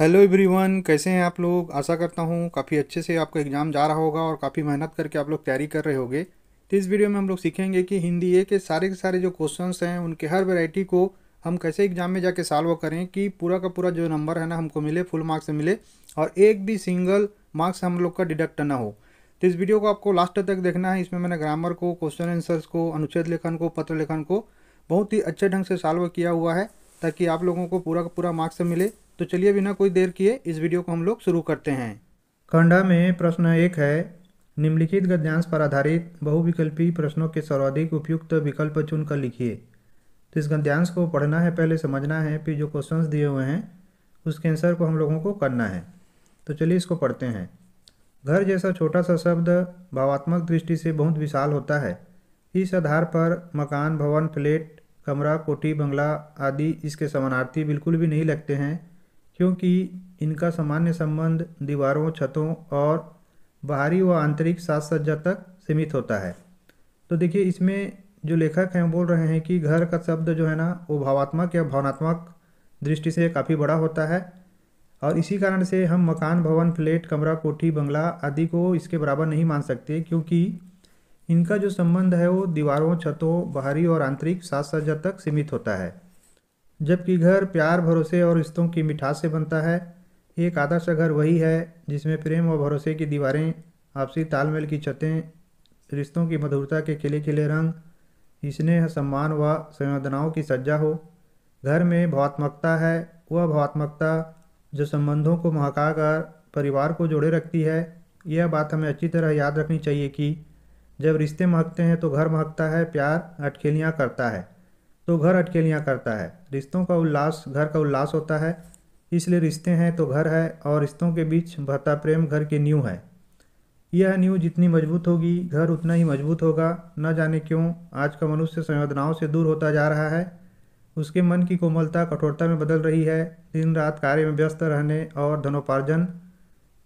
hello everyone कैसे हैं आप लोग आशा करता हूँ काफ़ी अच्छे से आपका एग्ज़ाम जा रहा होगा और काफ़ी मेहनत करके आप लोग तैयारी कर रहे होंगे तो इस वीडियो में हम लोग सीखेंगे कि हिंदी ए के सारे के सारे जो क्वेश्चंस हैं उनके हर वैरायटी को हम कैसे एग्ज़ाम में जाके सॉल्व करें कि पूरा का पूरा जो नंबर है ना हमको मिले फुल मार्क्स मिले और एक भी सिंगल मार्क्स हम लोग का डिडक्ट ना हो तो इस वीडियो को आपको लास्ट तक देखना है इसमें मैंने ग्रामर को क्वेश्चन आंसर्स को अनुच्छेद लेखन को पत्र लेखन को बहुत ही अच्छे ढंग से सॉल्व किया हुआ है ताकि आप लोगों को पूरा का पूरा मार्क्स मिले तो चलिए बिना कोई देर किए इस वीडियो को हम लोग शुरू करते हैं खंडा में प्रश्न एक है निम्नलिखित गद्यांश पर आधारित बहुविकल्पी प्रश्नों के सर्वाधिक उपयुक्त विकल्प चुनकर लिखिए तो इस गद्यांश को पढ़ना है पहले समझना है फिर जो क्वेश्चंस दिए हुए हैं उसके आंसर को हम लोगों को करना है तो चलिए इसको पढ़ते हैं घर जैसा छोटा सा शब्द भावात्मक दृष्टि से बहुत विशाल होता है इस आधार पर मकान भवन फ्लैट कमरा कोठी बंगला आदि इसके समानार्थी बिल्कुल भी नहीं लगते हैं क्योंकि इनका सामान्य संबंध दीवारों छतों और बाहरी व आंतरिक साज सज्जा तक सीमित होता है तो देखिए इसमें जो लेखक हैं बोल रहे हैं कि घर का शब्द जो है ना वो भावात्मक या भावनात्मक दृष्टि से काफ़ी बड़ा होता है और इसी कारण से हम मकान भवन फ्लैट कमरा कोठी बंगला आदि को इसके बराबर नहीं मान सकते क्योंकि इनका जो संबंध है वो दीवारों छतों बाहरी और आंतरिक साज सज्जा तक सीमित होता है जबकि घर प्यार भरोसे और रिश्तों की मिठास से बनता है एक आदर्श घर वही है जिसमें प्रेम और भरोसे की दीवारें आपसी तालमेल की छतें रिश्तों की मधुरता के खिले खिले रंग स्नेह सम्मान व संवेदनाओं की सज्जा हो घर में भावात्मकता है वह भावात्मकता जो संबंधों को महका कर परिवार को जोड़े रखती है यह बात हमें अच्छी तरह याद रखनी चाहिए कि जब रिश्ते महकते हैं तो घर महकता है प्यार अटखेलियाँ करता है तो घर अटकेलियाँ करता है रिश्तों का उल्लास घर का उल्लास होता है इसलिए रिश्ते हैं तो घर है और रिश्तों के बीच भरता प्रेम घर की नींव है यह नींव जितनी मजबूत होगी घर उतना ही मजबूत होगा न जाने क्यों आज का मनुष्य संवेदनाओं से दूर होता जा रहा है उसके मन की कोमलता कठोरता में बदल रही है दिन रात कार्य में व्यस्त रहने और धनोपार्जन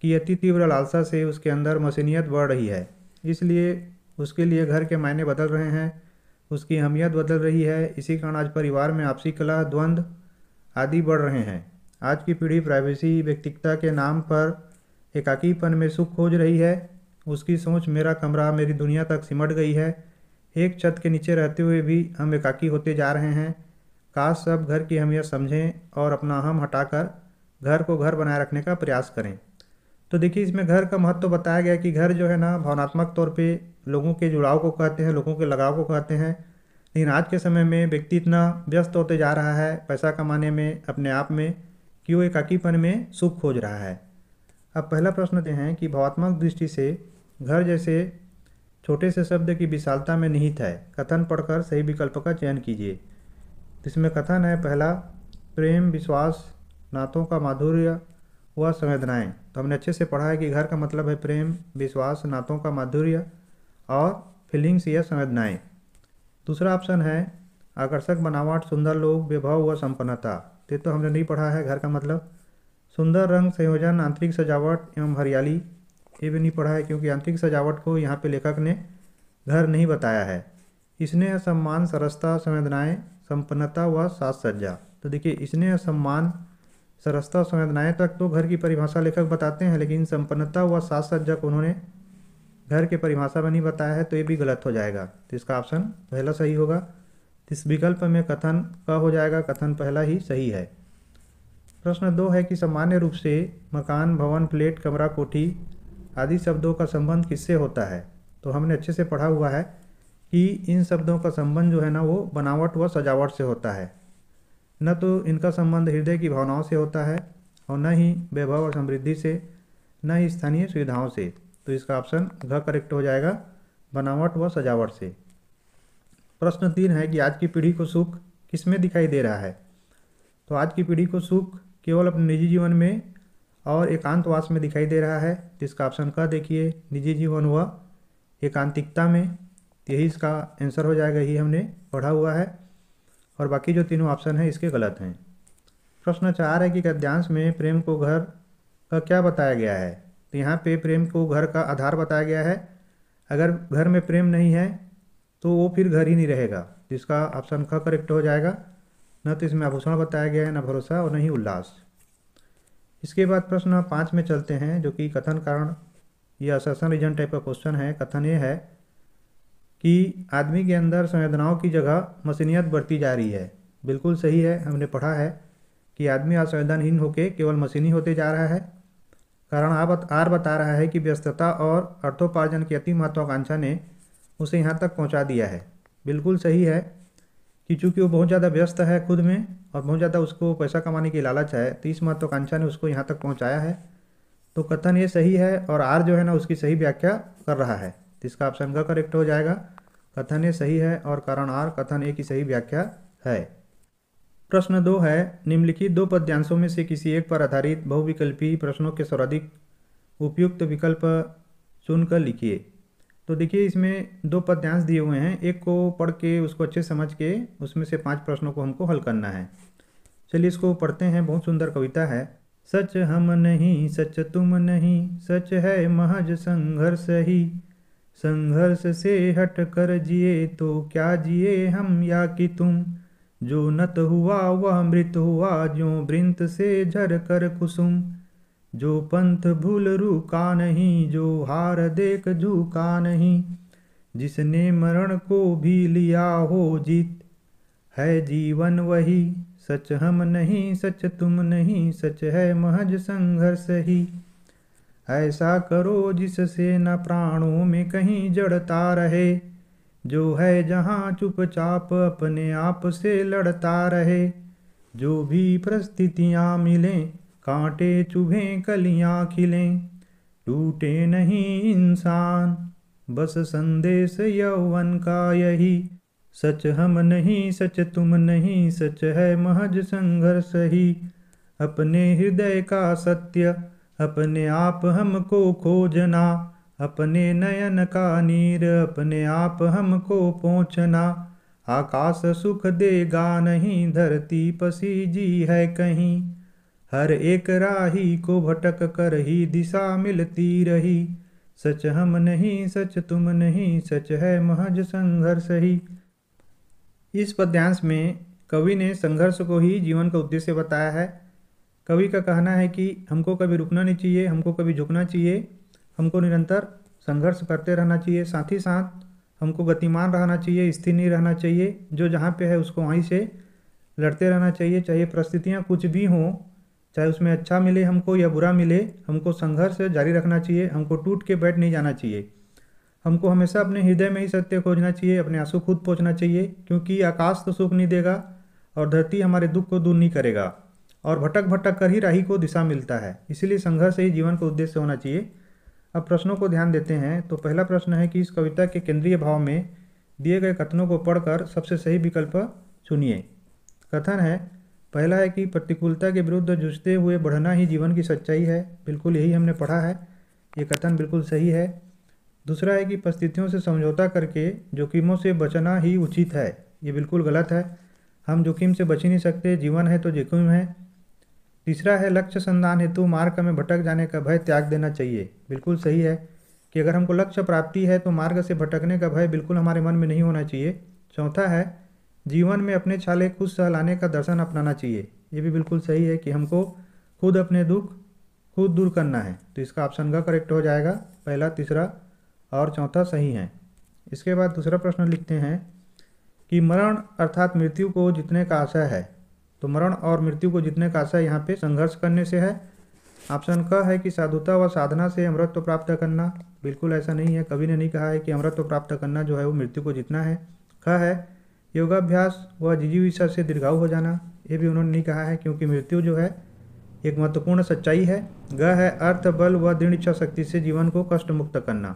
की अति तीव्र लालसा से उसके अंदर मशीनियत बढ़ रही है इसलिए उसके लिए घर के मायने बदल रहे हैं उसकी अहमियत बदल रही है इसी कारण आज परिवार में आपसी कला द्वंद्व आदि बढ़ रहे हैं आज की पीढ़ी प्राइवेसी व्यक्तिकता के नाम पर एकाकीपन में सुख खोज रही है उसकी सोच मेरा कमरा मेरी दुनिया तक सिमट गई है एक छत के नीचे रहते हुए भी हम एकाकी होते जा रहे हैं काश सब घर की अहमियत समझें और अपना हम हटाकर घर को घर बनाए रखने का प्रयास करें तो देखिए इसमें घर का महत्व तो बताया गया कि घर जो है ना भावनात्मक तौर पे लोगों के जुड़ाव को कहते हैं लोगों के लगाव को कहते हैं लेकिन आज के समय में व्यक्ति इतना व्यस्त होते जा रहा है पैसा कमाने में अपने आप में कि वो एकाकीपन में सुख खोज रहा है अब पहला प्रश्न यह है कि भावात्मक दृष्टि से घर जैसे छोटे से शब्द की विशालता में निहित है कथन पढ़कर सही विकल्प का चयन कीजिए इसमें कथन है पहला प्रेम विश्वास नातों का माधुर्य वह संवेदनाएं तो हमने अच्छे से पढ़ा है कि घर का मतलब है प्रेम विश्वास नातों का माधुर्य और फीलिंग्स या संवेदनाएं दूसरा ऑप्शन है आकर्षक बनावट सुंदर लोग विभव व संपन्नता ये तो हमने नहीं पढ़ा है घर का मतलब सुंदर रंग संयोजन आंतरिक सजावट एवं हरियाली ये भी नहीं पढ़ा है क्योंकि आंतरिक सजावट को यहाँ पे लेखक ने घर नहीं बताया है इसने सम्मान सरसता संवेदनाएँ संपन्नता व साज सज्जा तो देखिए इसने सम्मान सरसता और संवेदनाएं तक तो घर की परिभाषा लेखक बताते हैं लेकिन संपन्नता व साथ साथ जब उन्होंने घर के परिभाषा में नहीं बताया है तो ये भी गलत हो जाएगा तो इसका ऑप्शन पहला सही होगा इस विकल्प में कथन क हो जाएगा कथन पहला ही सही है प्रश्न दो है कि सामान्य रूप से मकान भवन प्लेट कमरा कोठी आदि शब्दों का संबंध किससे होता है तो हमने अच्छे से पढ़ा हुआ है कि इन शब्दों का संबंध जो है ना वो बनावट व सजावट से होता है न तो इनका संबंध हृदय की भावनाओं से होता है और न ही वैभव और समृद्धि से न ही स्थानीय सुविधाओं से तो इसका ऑप्शन घ करेक्ट हो जाएगा बनावट व सजावट से प्रश्न तीन है कि आज की पीढ़ी को सुख किस में दिखाई दे रहा है तो आज की पीढ़ी को सुख केवल अपने निजी जीवन में और एकांतवास में दिखाई दे रहा है तो इसका ऑप्शन क देखिए निजी जीवन व एकांतिकता में यही इसका आंसर हो जाएगा यही हमने पढ़ा हुआ है और बाकी जो तीनों ऑप्शन हैं इसके गलत हैं प्रश्न चार है कि गद्यांश में प्रेम को घर का क्या बताया गया है तो यहाँ पे प्रेम को घर का आधार बताया गया है अगर घर में प्रेम नहीं है तो वो फिर घर ही नहीं रहेगा जिसका ऑप्शन ख करेक्ट हो जाएगा न तो इसमें आभूषण बताया गया है न भरोसा और न ही उल्लास इसके बाद प्रश्न पाँच में चलते हैं जो कि कथन कारण या असन रीजन टाइप का क्वेश्चन है कथन ये है कि आदमी के अंदर संवेदनाओं की जगह मशीनियत बढ़ती जा रही है बिल्कुल सही है हमने पढ़ा है कि आदमी आज संवेदनहीन होकर केवल मशीनी होते जा रहा है कारण आप आर बता रहा है कि व्यस्तता और अर्थोपार्जन की अति महत्वाकांक्षा ने उसे यहाँ तक पहुँचा दिया है बिल्कुल सही है कि चूंकि वो बहुत ज़्यादा व्यस्त है खुद में और बहुत ज़्यादा उसको पैसा कमाने की लालच है तो इस महत्वाकांक्षा ने उसको यहाँ तक पहुँचाया है तो कथन ये सही है और आर जो है ना उसकी सही व्याख्या कर रहा है तो इसका ऑप्शन का करेक्ट हो जाएगा कथन ए सही है और कारण आर कथन ए की सही व्याख्या है प्रश्न दो है निम्नलिखित दो पद्यांशों में से किसी एक पर आधारित बहुविकल्पी प्रश्नों के सर्वाधिक उपयुक्त विकल्प चुनकर लिखिए तो देखिए इसमें दो पद्यांश दिए हुए हैं एक को पढ़ के उसको अच्छे समझ के उसमें से पांच प्रश्नों को हमको हल करना है चलिए इसको पढ़ते हैं बहुत सुंदर कविता है सच हम नहीं सच तुम नहीं सच है महज संघर्ष ही संघर्ष से हट कर जिए तो क्या जिए हम या कि तुम जो नत हुआ वह मृत हुआ जो वृंत से झर कर कुसुम जो पंथ भूल रुका नहीं जो हार देख झूका नहीं जिसने मरण को भी लिया हो जीत है जीवन वही सच हम नहीं सच तुम नहीं सच है महज संघर्ष ही ऐसा करो जिससे न प्राणों में कहीं जड़ता रहे जो है जहाँ चुपचाप अपने आप से लड़ता रहे जो भी परिस्थितियाँ मिलें कांटे चुभें कलियाँ खिलें टूटे नहीं इंसान बस संदेश यौवन का यही सच हम नहीं सच तुम नहीं सच है महज संघर्ष ही अपने हृदय का सत्य अपने आप हमको खोजना अपने नयन का नीर अपने आप हमको पहुँचना आकाश सुख देगा नहीं धरती पसी जी है कहीं हर एक राही को भटक कर ही दिशा मिलती रही सच हम नहीं सच तुम नहीं सच है महज संघर्ष ही इस पद्यांश में कवि ने संघर्ष को ही जीवन का उद्देश्य बताया है कवि का कहना है कि हमको कभी रुकना नहीं चाहिए हमको कभी झुकना चाहिए हमको निरंतर संघर्ष करते रहना चाहिए साथ ही साथ हमको गतिमान रहना चाहिए स्थिर नहीं रहना चाहिए जो जहाँ पे है उसको वहीं से लड़ते रहना चाहिए चाहे परिस्थितियाँ कुछ भी हों चाहे उसमें अच्छा मिले हमको या बुरा मिले हमको संघर्ष जारी रखना चाहिए हमको टूट के बैठ नहीं जाना चाहिए हमको हमेशा अपने हृदय में ही सत्य खोजना चाहिए अपने आंसू खुद पहुँचना चाहिए क्योंकि आकाश तो सुख नहीं देगा और धरती हमारे दुख को दूर नहीं करेगा और भटक भटक कर ही राही को दिशा मिलता है इसीलिए संघर्ष ही जीवन का उद्देश्य होना चाहिए अब प्रश्नों को ध्यान देते हैं तो पहला प्रश्न है कि इस कविता के केंद्रीय भाव में दिए गए कथनों को पढ़कर सबसे सही विकल्प चुनिए कथन है पहला है कि प्रतिकूलता के विरुद्ध जूझते हुए बढ़ना ही जीवन की सच्चाई है बिल्कुल यही हमने पढ़ा है ये कथन बिल्कुल सही है दूसरा है कि परिस्थितियों से समझौता करके जोखिमों से बचना ही उचित है ये बिल्कुल गलत है हम जोखिम से बच ही नहीं सकते जीवन है तो जोखिम है तीसरा है लक्ष्य संधान हेतु मार्ग में भटक जाने का भय त्याग देना चाहिए बिल्कुल सही है कि अगर हमको लक्ष्य प्राप्ति है तो मार्ग से भटकने का भय बिल्कुल हमारे मन में नहीं होना चाहिए चौथा है जीवन में अपने छाले खुद सहलाने का दर्शन अपनाना चाहिए ये भी बिल्कुल सही है कि हमको खुद अपने दुख खुद दूर करना है तो इसका ऑप्शन का करेक्ट हो जाएगा पहला तीसरा और चौथा सही है इसके बाद दूसरा प्रश्न लिखते हैं कि मरण अर्थात मृत्यु को जीतने का आशय है तो मरण और मृत्यु को जीतने का आशय यहाँ पे संघर्ष करने से है ऑप्शन क है कि साधुता व साधना से अमृत्व प्राप्त करना बिल्कुल ऐसा नहीं है कभी ने नहीं कहा है कि अमृत्व प्राप्त करना जो है वो मृत्यु को जीतना है ख है योगाभ्यास व जिजीविषा से दीर्घाव हो जाना ये भी उन्होंने नहीं कहा है क्योंकि मृत्यु जो है एक महत्वपूर्ण सच्चाई है ग है अर्थ बल व दृढ़ इच्छा शक्ति से जीवन को कष्ट मुक्त करना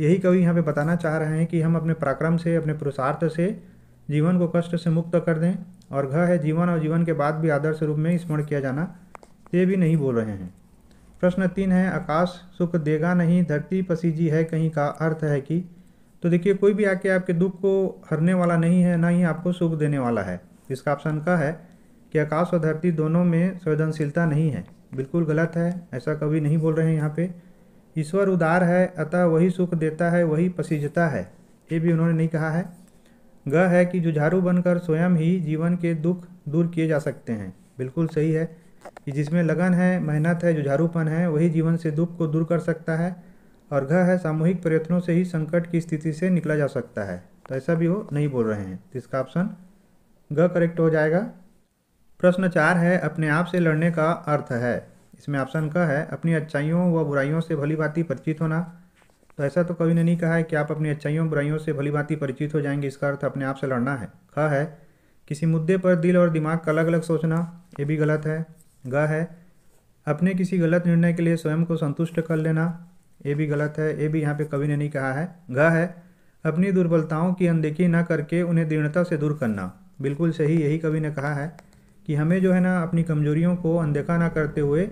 यही कवि यहाँ पे बताना चाह रहे हैं कि हम अपने पराक्रम से अपने पुरुषार्थ से जीवन को कष्ट से मुक्त कर दें और घ है जीवन और जीवन के बाद भी आदर्श रूप में स्मरण किया जाना ये भी नहीं बोल रहे हैं प्रश्न तीन है आकाश सुख देगा नहीं धरती पसीजी है कहीं का अर्थ है कि तो देखिए कोई भी आके आपके दुख को हरने वाला नहीं है ना ही आपको सुख देने वाला है इसका ऑप्शन का है कि आकाश और धरती दोनों में संवेदनशीलता नहीं है बिल्कुल गलत है ऐसा कभी नहीं बोल रहे हैं यहाँ पे ईश्वर उदार है अतः वही सुख देता है वही पसीजता है ये भी उन्होंने नहीं कहा है ग है कि जुझारू बनकर स्वयं ही जीवन के दुख दूर किए जा सकते हैं बिल्कुल सही है कि जिसमें लगन है मेहनत है जुझारूपन है वही जीवन से दुख को दूर कर सकता है और घ है सामूहिक प्रयत्नों से ही संकट की स्थिति से निकला जा सकता है तो ऐसा भी वो नहीं बोल रहे हैं तो इसका ऑप्शन ग करेक्ट हो जाएगा प्रश्न चार है अपने आप से लड़ने का अर्थ है इसमें ऑप्शन क है अपनी अच्छाइयों व बुराइयों से भली भांति परिचित होना तो ऐसा तो कवि ने नहीं कहा है कि आप अपनी अच्छाइयों बुराइयों से भली भांति परिचित हो जाएंगे इसका अर्थ अपने आप से लड़ना है ख है किसी मुद्दे पर दिल और दिमाग का अलग अलग सोचना ये भी गलत है ग है अपने किसी गलत निर्णय के लिए स्वयं को संतुष्ट कर लेना ये भी गलत है ये भी यहाँ पे कवि ने नहीं कहा है ग है अपनी दुर्बलताओं की अनदेखी न करके उन्हें दृढ़ता से दूर करना बिल्कुल सही यही कवि ने कहा है कि हमें जो है ना अपनी कमजोरियों को अनदेखा ना करते हुए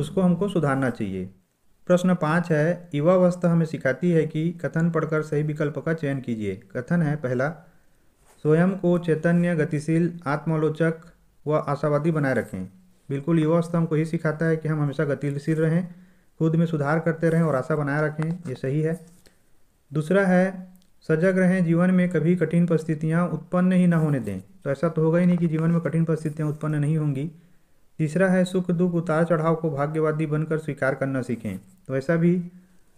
उसको हमको सुधारना चाहिए प्रश्न पाँच है युवावस्था हमें सिखाती है कि कथन पढ़कर सही विकल्प का चयन कीजिए कथन है पहला स्वयं को चैतन्य गतिशील आत्मालोचक व आशावादी बनाए रखें बिल्कुल युवावस्था हमको यही सिखाता है कि हम हमेशा गतिशील रहें खुद में सुधार करते रहें और आशा बनाए रखें ये सही है दूसरा है सजग रहें जीवन में कभी कठिन परिस्थितियाँ उत्पन्न ही ना होने दें तो ऐसा तो होगा ही नहीं कि जीवन में कठिन परिस्थितियाँ उत्पन्न नहीं होंगी तीसरा है सुख दुख उतार चढ़ाव को भाग्यवादी बनकर स्वीकार करना सीखें तो ऐसा भी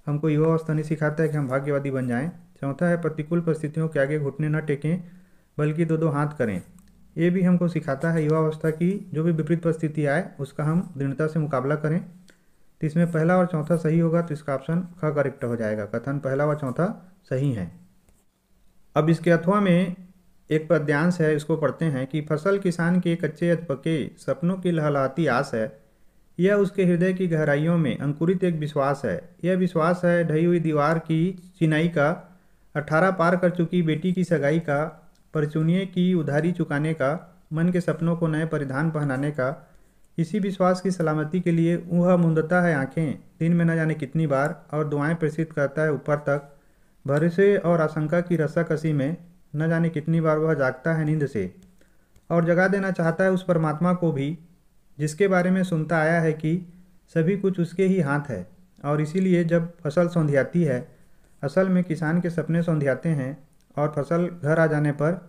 हमको युवा अवस्था नहीं सिखाता है कि हम भाग्यवादी बन जाएं चौथा है प्रतिकूल परिस्थितियों के आगे घुटने न टेकें बल्कि दो दो हाथ करें ये भी हमको सिखाता है युवा अवस्था की जो भी विपरीत परिस्थिति आए उसका हम दृढ़ता से मुकाबला करें तो इसमें पहला और चौथा सही होगा तो इसका ऑप्शन ख करेक्ट हो जाएगा कथन पहला व चौथा सही है अब इसके अथवा में एक पद्यांश है इसको पढ़ते हैं कि फसल किसान के कच्चे पके सपनों की लहलाती आस है यह उसके हृदय की गहराइयों में अंकुरित एक विश्वास है यह विश्वास है ढही हुई दीवार की चिनाई का अठारह पार कर चुकी बेटी की सगाई का परचुनिए की उधारी चुकाने का मन के सपनों को नए परिधान पहनाने का इसी विश्वास की सलामती के लिए वह मुंदता है आँखें दिन में न जाने कितनी बार और दुआएं प्रसिद्ध करता है ऊपर तक भरोसे और आशंका की रसाकसी में न जाने कितनी बार वह जागता है नींद से और जगा देना चाहता है उस परमात्मा को भी जिसके बारे में सुनता आया है कि सभी कुछ उसके ही हाथ है और इसीलिए जब फसल सौंधियाती है असल में किसान के सपने सौंधियाते हैं और फसल घर आ जाने पर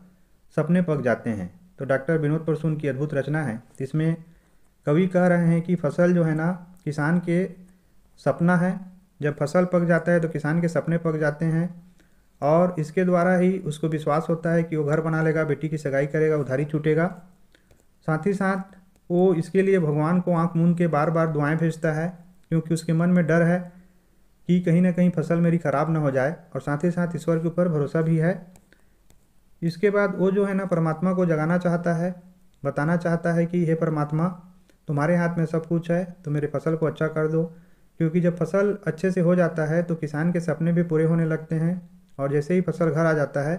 सपने पक जाते हैं तो डॉक्टर विनोद परसून की अद्भुत रचना है जिसमें कवि कह रहे हैं कि फसल जो है ना किसान के सपना है जब फसल पक जाता है तो किसान के सपने पक जाते हैं और इसके द्वारा ही उसको विश्वास होता है कि वो घर बना लेगा बेटी की सगाई करेगा उधारी छूटेगा साथ ही साथ वो इसके लिए भगवान को आंख मूंद के बार बार दुआएं भेजता है क्योंकि उसके मन में डर है कि कहीं ना कहीं फसल मेरी ख़राब ना हो जाए और साथ ही साथ ईश्वर के ऊपर भरोसा भी है इसके बाद वो जो है ना परमात्मा को जगाना चाहता है बताना चाहता है कि हे परमात्मा तुम्हारे हाथ में सब कुछ है तो मेरे फसल को अच्छा कर दो क्योंकि जब फसल अच्छे से हो जाता है तो किसान के सपने भी पूरे होने लगते हैं और जैसे ही फसल घर आ जाता है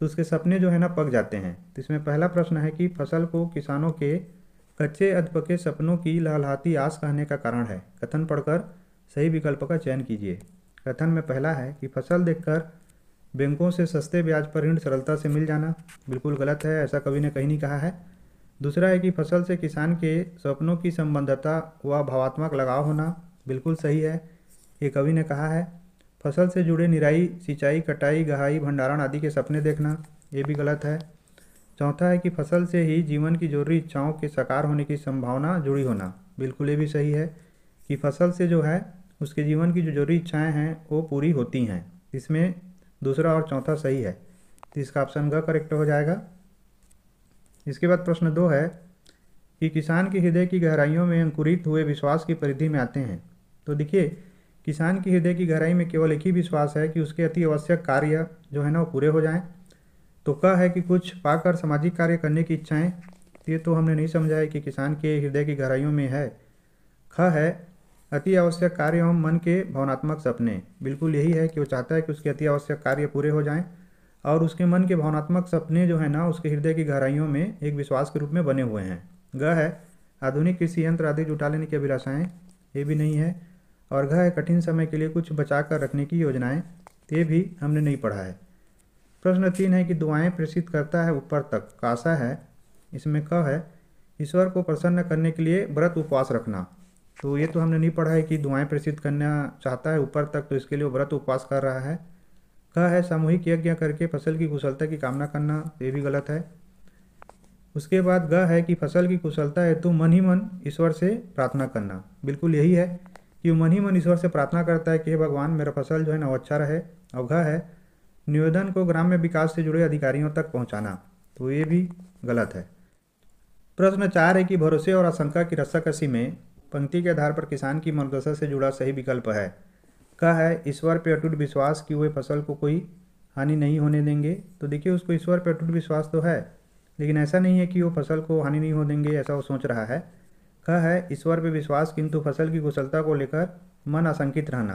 तो उसके सपने जो है ना पक जाते हैं तो इसमें पहला प्रश्न है कि फसल को किसानों के कच्चे अधपके सपनों की लहलहाती आस कहने का कारण है कथन पढ़कर सही विकल्प का चयन कीजिए कथन में पहला है कि फसल देखकर बैंकों से सस्ते ब्याज पर ऋण सरलता से मिल जाना बिल्कुल गलत है ऐसा कवि ने कहीं नहीं कहा है दूसरा है कि फसल से किसान के सपनों की संबद्धता व भावात्मक लगाव होना बिल्कुल सही है ये कवि ने कहा है फसल से जुड़े निराई सिंचाई कटाई गहाई भंडारण आदि के सपने देखना ये भी गलत है चौथा है कि फसल से ही जीवन की जरूरी इच्छाओं के साकार होने की संभावना जुड़ी होना बिल्कुल ये भी सही है कि फसल से जो है उसके जीवन की जो जरूरी इच्छाएं हैं वो पूरी होती हैं इसमें दूसरा और चौथा सही है तो इसका ऑप्शन ग करेक्ट हो जाएगा इसके बाद प्रश्न दो है कि किसान के हृदय की गहराइयों में अंकुरित हुए विश्वास की परिधि में आते हैं तो देखिए किसान की हृदय की गहराई में केवल एक ही विश्वास है कि उसके अति आवश्यक कार्य जो है ना वो पूरे हो जाएं तो कह है कि कुछ पाकर सामाजिक कार्य करने की इच्छाएं ये तो हमने नहीं समझा है कि किसान के हृदय की गहराइयों में है ख है अति आवश्यक कार्य एवं मन के भावनात्मक सपने बिल्कुल यही है कि वो चाहता है कि उसके अति आवश्यक कार्य पूरे हो जाएँ और उसके मन के भावनात्मक सपने जो है ना उसके हृदय की गहराइयों में एक विश्वास के रूप में बने हुए हैं ग है आधुनिक कृषि यंत्र आदि जुटा लेने की अभिलाषाएँ ये भी नहीं है और घ कठिन समय के लिए कुछ बचा कर रखने की योजनाएं ये भी हमने नहीं पढ़ा है प्रश्न तीन है कि दुआएं प्रेषित करता है ऊपर तक कासा है इसमें क है ईश्वर को प्रसन्न करने के लिए व्रत उपवास रखना तो ये तो हमने नहीं पढ़ा है कि दुआएं प्रेषित करना चाहता है ऊपर तक तो इसके लिए व्रत उपवास कर रहा है क है सामूहिक यज्ञ करके फसल की कुशलता की कामना करना ये भी गलत है उसके बाद ग है कि फसल की कुशलता हेतु मन ही मन ईश्वर से प्रार्थना करना बिल्कुल यही है कि मन ही मन ईश्वर से प्रार्थना करता है कि हे भगवान मेरा फसल जो है ना अच्छा रहे अवघा है निवेदन को ग्राम्य विकास से जुड़े अधिकारियों तक पहुँचाना तो ये भी गलत है प्रश्न चार है कि भरोसे और आशंका की रस्साकसी में पंक्ति के आधार पर किसान की मनोदशा से जुड़ा सही विकल्प है कह है ईश्वर पर अटूट विश्वास कि वे फसल को कोई हानि नहीं होने देंगे तो देखिए उसको ईश्वर पर अटूट विश्वास तो है लेकिन ऐसा नहीं है कि वो फसल को हानि नहीं हो देंगे ऐसा वो सोच रहा है कहा है ईश्वर पर विश्वास किंतु फसल की कुशलता को लेकर मन आशंकित रहना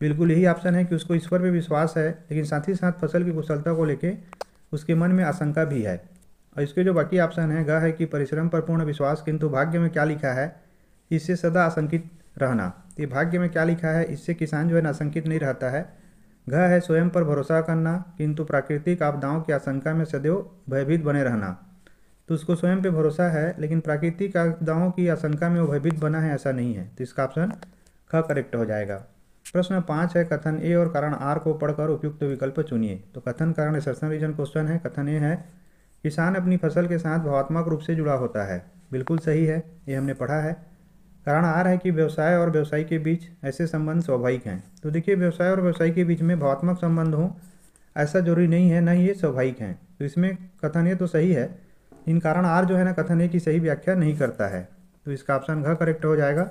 बिल्कुल यही ऑप्शन है कि उसको ईश्वर पर विश्वास है लेकिन साथ ही साथ फसल की कुशलता को लेकर उसके मन में आशंका भी है और इसके जो बाकी ऑप्शन है गह है कि परिश्रम पर पूर्ण विश्वास किंतु भाग्य में क्या लिखा है इससे सदा आशंकित रहना ये भाग्य में क्या लिखा है इससे किसान जो है ना आशंकित नहीं रहता है घ है स्वयं पर भरोसा करना किंतु प्राकृतिक आपदाओं की आशंका में सदैव भयभीत बने रहना तो उसको स्वयं पे भरोसा है लेकिन प्राकृतिक आपदाओं की आशंका में वो भयभीत बना है ऐसा नहीं है तो इसका ऑप्शन ख करेक्ट हो जाएगा प्रश्न पाँच है कथन ए और कारण आर को पढ़कर उपयुक्त विकल्प चुनिए तो कथन कारण सरसन रीजन क्वेश्चन है कथन ए है किसान अपनी फसल के साथ भावात्मक रूप से जुड़ा होता है बिल्कुल सही है ये हमने पढ़ा है कारण आर है कि व्यवसाय और व्यवसायी के बीच ऐसे संबंध स्वाभाविक हैं तो देखिए व्यवसाय और व्यवसायी के बीच में भावात्मक संबंध हो ऐसा जरूरी नहीं है न ये स्वाभाविक हैं तो इसमें कथन ये तो सही है इन कारण आर जो है ना कथन ए की सही व्याख्या नहीं करता है तो इसका ऑप्शन घ करेक्ट हो जाएगा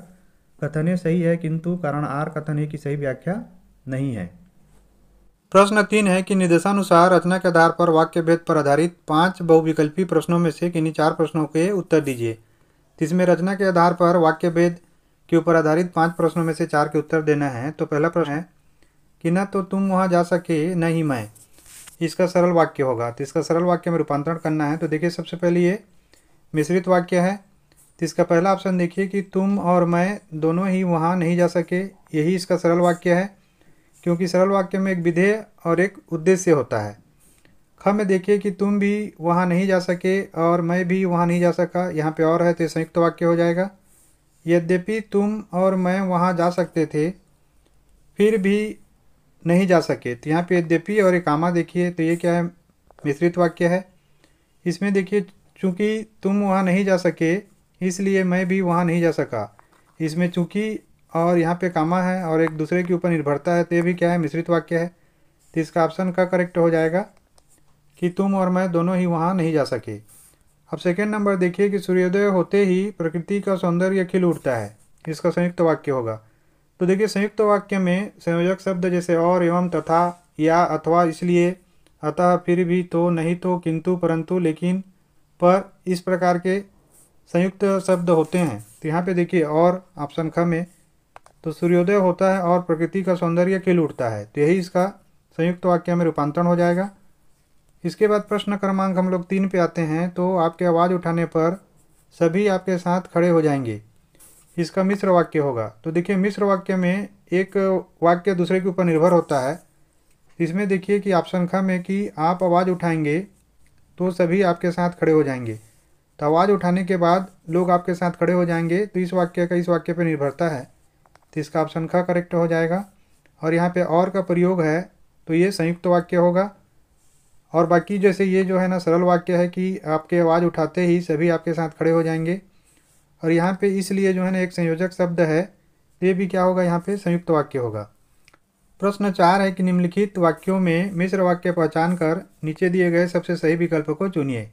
कथन ए सही है किंतु कारण आर कथन ए की सही व्याख्या नहीं है प्रश्न तीन है कि निर्देशानुसार रचना के आधार पर वाक्य भेद पर आधारित पांच बहुविकल्पी प्रश्नों में से किन्हीं चार प्रश्नों के उत्तर दीजिए इसमें रचना के आधार पर वाक्य भेद के ऊपर आधारित पांच प्रश्नों में से चार के उत्तर देना है तो पहला प्रश्न है कि न तो तुम वहाँ जा सके न ही मैं इसका सरल वाक्य होगा तो इसका सरल वाक्य में रूपांतरण करना है तो देखिए सबसे पहले ये मिश्रित वाक्य है तो इसका पहला ऑप्शन देखिए कि तुम और मैं दोनों ही वहाँ नहीं जा सके यही इसका सरल वाक्य है क्योंकि सरल वाक्य में एक विधेय और एक उद्देश्य होता है ख में देखिए कि तुम भी वहाँ नहीं जा सके और मैं भी वहाँ नहीं जा सका यहाँ पे और है तो संयुक्त वाक्य हो जाएगा यद्यपि तुम और मैं वहाँ जा सकते थे फिर भी नहीं जा सके तो यहाँ पे यद्यपि और एकामा देखिए तो ये क्या है मिश्रित वाक्य है इसमें देखिए चूँकि तुम वहाँ नहीं जा सके इसलिए मैं भी वहाँ नहीं जा सका इसमें चूँकि और यहाँ पे कामा है और एक दूसरे के ऊपर निर्भरता है तो ये भी क्या है मिश्रित वाक्य है तो इसका ऑप्शन का करेक्ट हो जाएगा कि तुम और मैं दोनों ही वहाँ नहीं जा सके अब सेकेंड नंबर देखिए कि सूर्योदय होते ही प्रकृति का सौंदर्य खिल उठता है इसका संयुक्त वाक्य होगा तो देखिए संयुक्त वाक्य में संयोजक शब्द जैसे और एवं तथा या अथवा इसलिए अतः फिर भी तो नहीं तो किंतु परंतु लेकिन पर इस प्रकार के संयुक्त शब्द होते हैं तो यहाँ पे देखिए और ऑप्शन ख में तो सूर्योदय होता है और प्रकृति का सौंदर्य खिल उठता है तो यही इसका संयुक्त वाक्य में रूपांतरण हो जाएगा इसके बाद प्रश्न क्रमांक हम लोग तीन पे आते हैं तो आपके आवाज़ उठाने पर सभी आपके साथ खड़े हो जाएंगे इसका मिश्र वाक्य होगा तो देखिए मिश्र वाक्य में एक वाक्य दूसरे के ऊपर निर्भर होता है इसमें देखिए कि आप संख्या में कि आप आवाज़ उठाएंगे तो सभी आपके साथ खड़े हो जाएंगे तो आवाज़ उठाने के बाद लोग आपके साथ खड़े हो जाएंगे तो इस वाक्य का इस वाक्य पर निर्भरता है तो इसका आप संख्या करेक्ट हो जाएगा और यहाँ पे और का प्रयोग है तो ये संयुक्त वाक्य होगा और बाकी जैसे ये जो है ना सरल वाक्य है कि आपके आवाज़ उठाते ही सभी आपके साथ खड़े हो जाएंगे और यहाँ पे इसलिए जो है ना एक संयोजक शब्द है ये भी क्या होगा यहाँ पे संयुक्त वाक्य होगा प्रश्न चार है कि निम्नलिखित वाक्यों में मिश्र वाक्य पहचान कर नीचे दिए गए सबसे सही विकल्प को चुनिए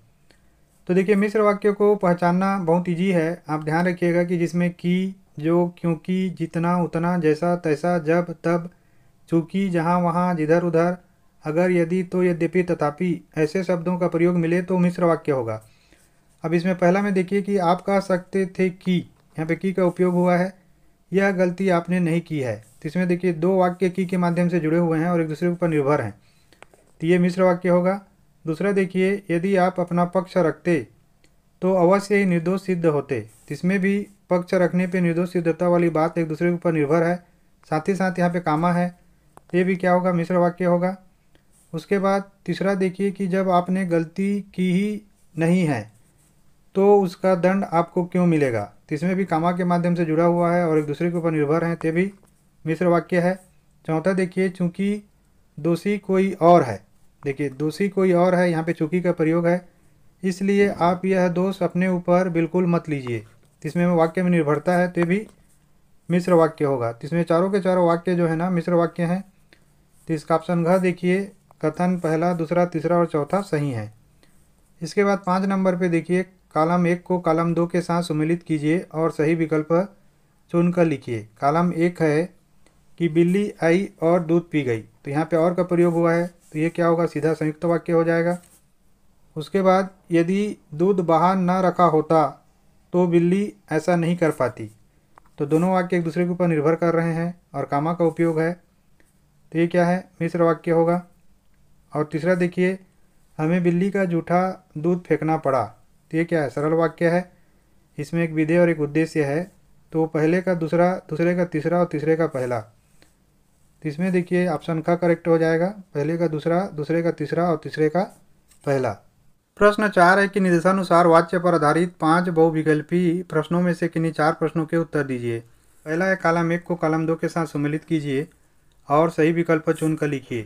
तो देखिए मिश्र वाक्य को पहचानना बहुत ईजी है आप ध्यान रखिएगा कि जिसमें की जो क्योंकि जितना उतना जैसा तैसा जब तब चूँकि जहाँ वहाँ जिधर उधर अगर यदि तो यद्यपि तथापि ऐसे शब्दों का प्रयोग मिले तो मिश्र वाक्य होगा अब इसमें पहला में देखिए कि आप कह सकते थे कि यहाँ पे की का उपयोग हुआ है यह गलती आपने नहीं की है तो इसमें देखिए दो वाक्य की के माध्यम से जुड़े हुए हैं और एक दूसरे ऊपर निर्भर हैं तो ये मिश्र वाक्य होगा दूसरा देखिए यदि आप अपना पक्ष रखते तो अवश्य ही निर्दोष सिद्ध होते तो इसमें भी पक्ष रखने पर निर्दोष सिद्धता वाली बात एक दूसरे के ऊपर निर्भर है साथ ही साथ यहाँ पर कामा है ये भी क्या होगा मिश्र वाक्य होगा उसके बाद तीसरा देखिए कि जब आपने गलती की ही नहीं है तो उसका दंड आपको क्यों मिलेगा तो इसमें भी कामा के माध्यम से जुड़ा हुआ है और एक दूसरे के ऊपर निर्भर हैं ते भी मिश्र वाक्य है चौथा देखिए चूँकि दोषी कोई और है देखिए दोषी कोई और है यहाँ पे चूँकि का प्रयोग है इसलिए आप यह दोष अपने ऊपर बिल्कुल मत लीजिए इसमें वाक्य में निर्भरता है तो भी मिश्र वाक्य होगा तो इसमें चारों के चारों वाक्य जो है ना मिश्र वाक्य हैं तो इसका ऑप्शन घ देखिए कथन पहला दूसरा तीसरा और चौथा सही है इसके बाद पाँच नंबर पे देखिए कालम एक को कालम दो के साथ सुमिलित कीजिए और सही विकल्प चुनकर लिखिए कालम एक है कि बिल्ली आई और दूध पी गई तो यहाँ पे और का प्रयोग हुआ है तो ये क्या होगा सीधा संयुक्त वाक्य हो जाएगा उसके बाद यदि दूध बाहर ना रखा होता तो बिल्ली ऐसा नहीं कर पाती तो दोनों वाक्य एक दूसरे के ऊपर निर्भर कर रहे हैं और कामा का उपयोग है तो ये क्या है मिश्र वाक्य होगा और तीसरा देखिए हमें बिल्ली का जूठा दूध फेंकना पड़ा तो ये क्या है सरल वाक्य है इसमें एक विधेय और एक उद्देश्य है तो पहले का दूसरा दूसरे का तीसरा और तीसरे का पहला तो इसमें देखिए ऑप्शन का करेक्ट हो जाएगा पहले का दूसरा दूसरे का तीसरा और तीसरे का पहला प्रश्न चार है कि निर्देशानुसार वाच्य पर आधारित पांच बहुविकल्पी प्रश्नों में से किन्हीं चार प्रश्नों के उत्तर दीजिए पहला है कालम एक को कालम दो के साथ सम्मिलित कीजिए और सही विकल्प चुनकर लिखिए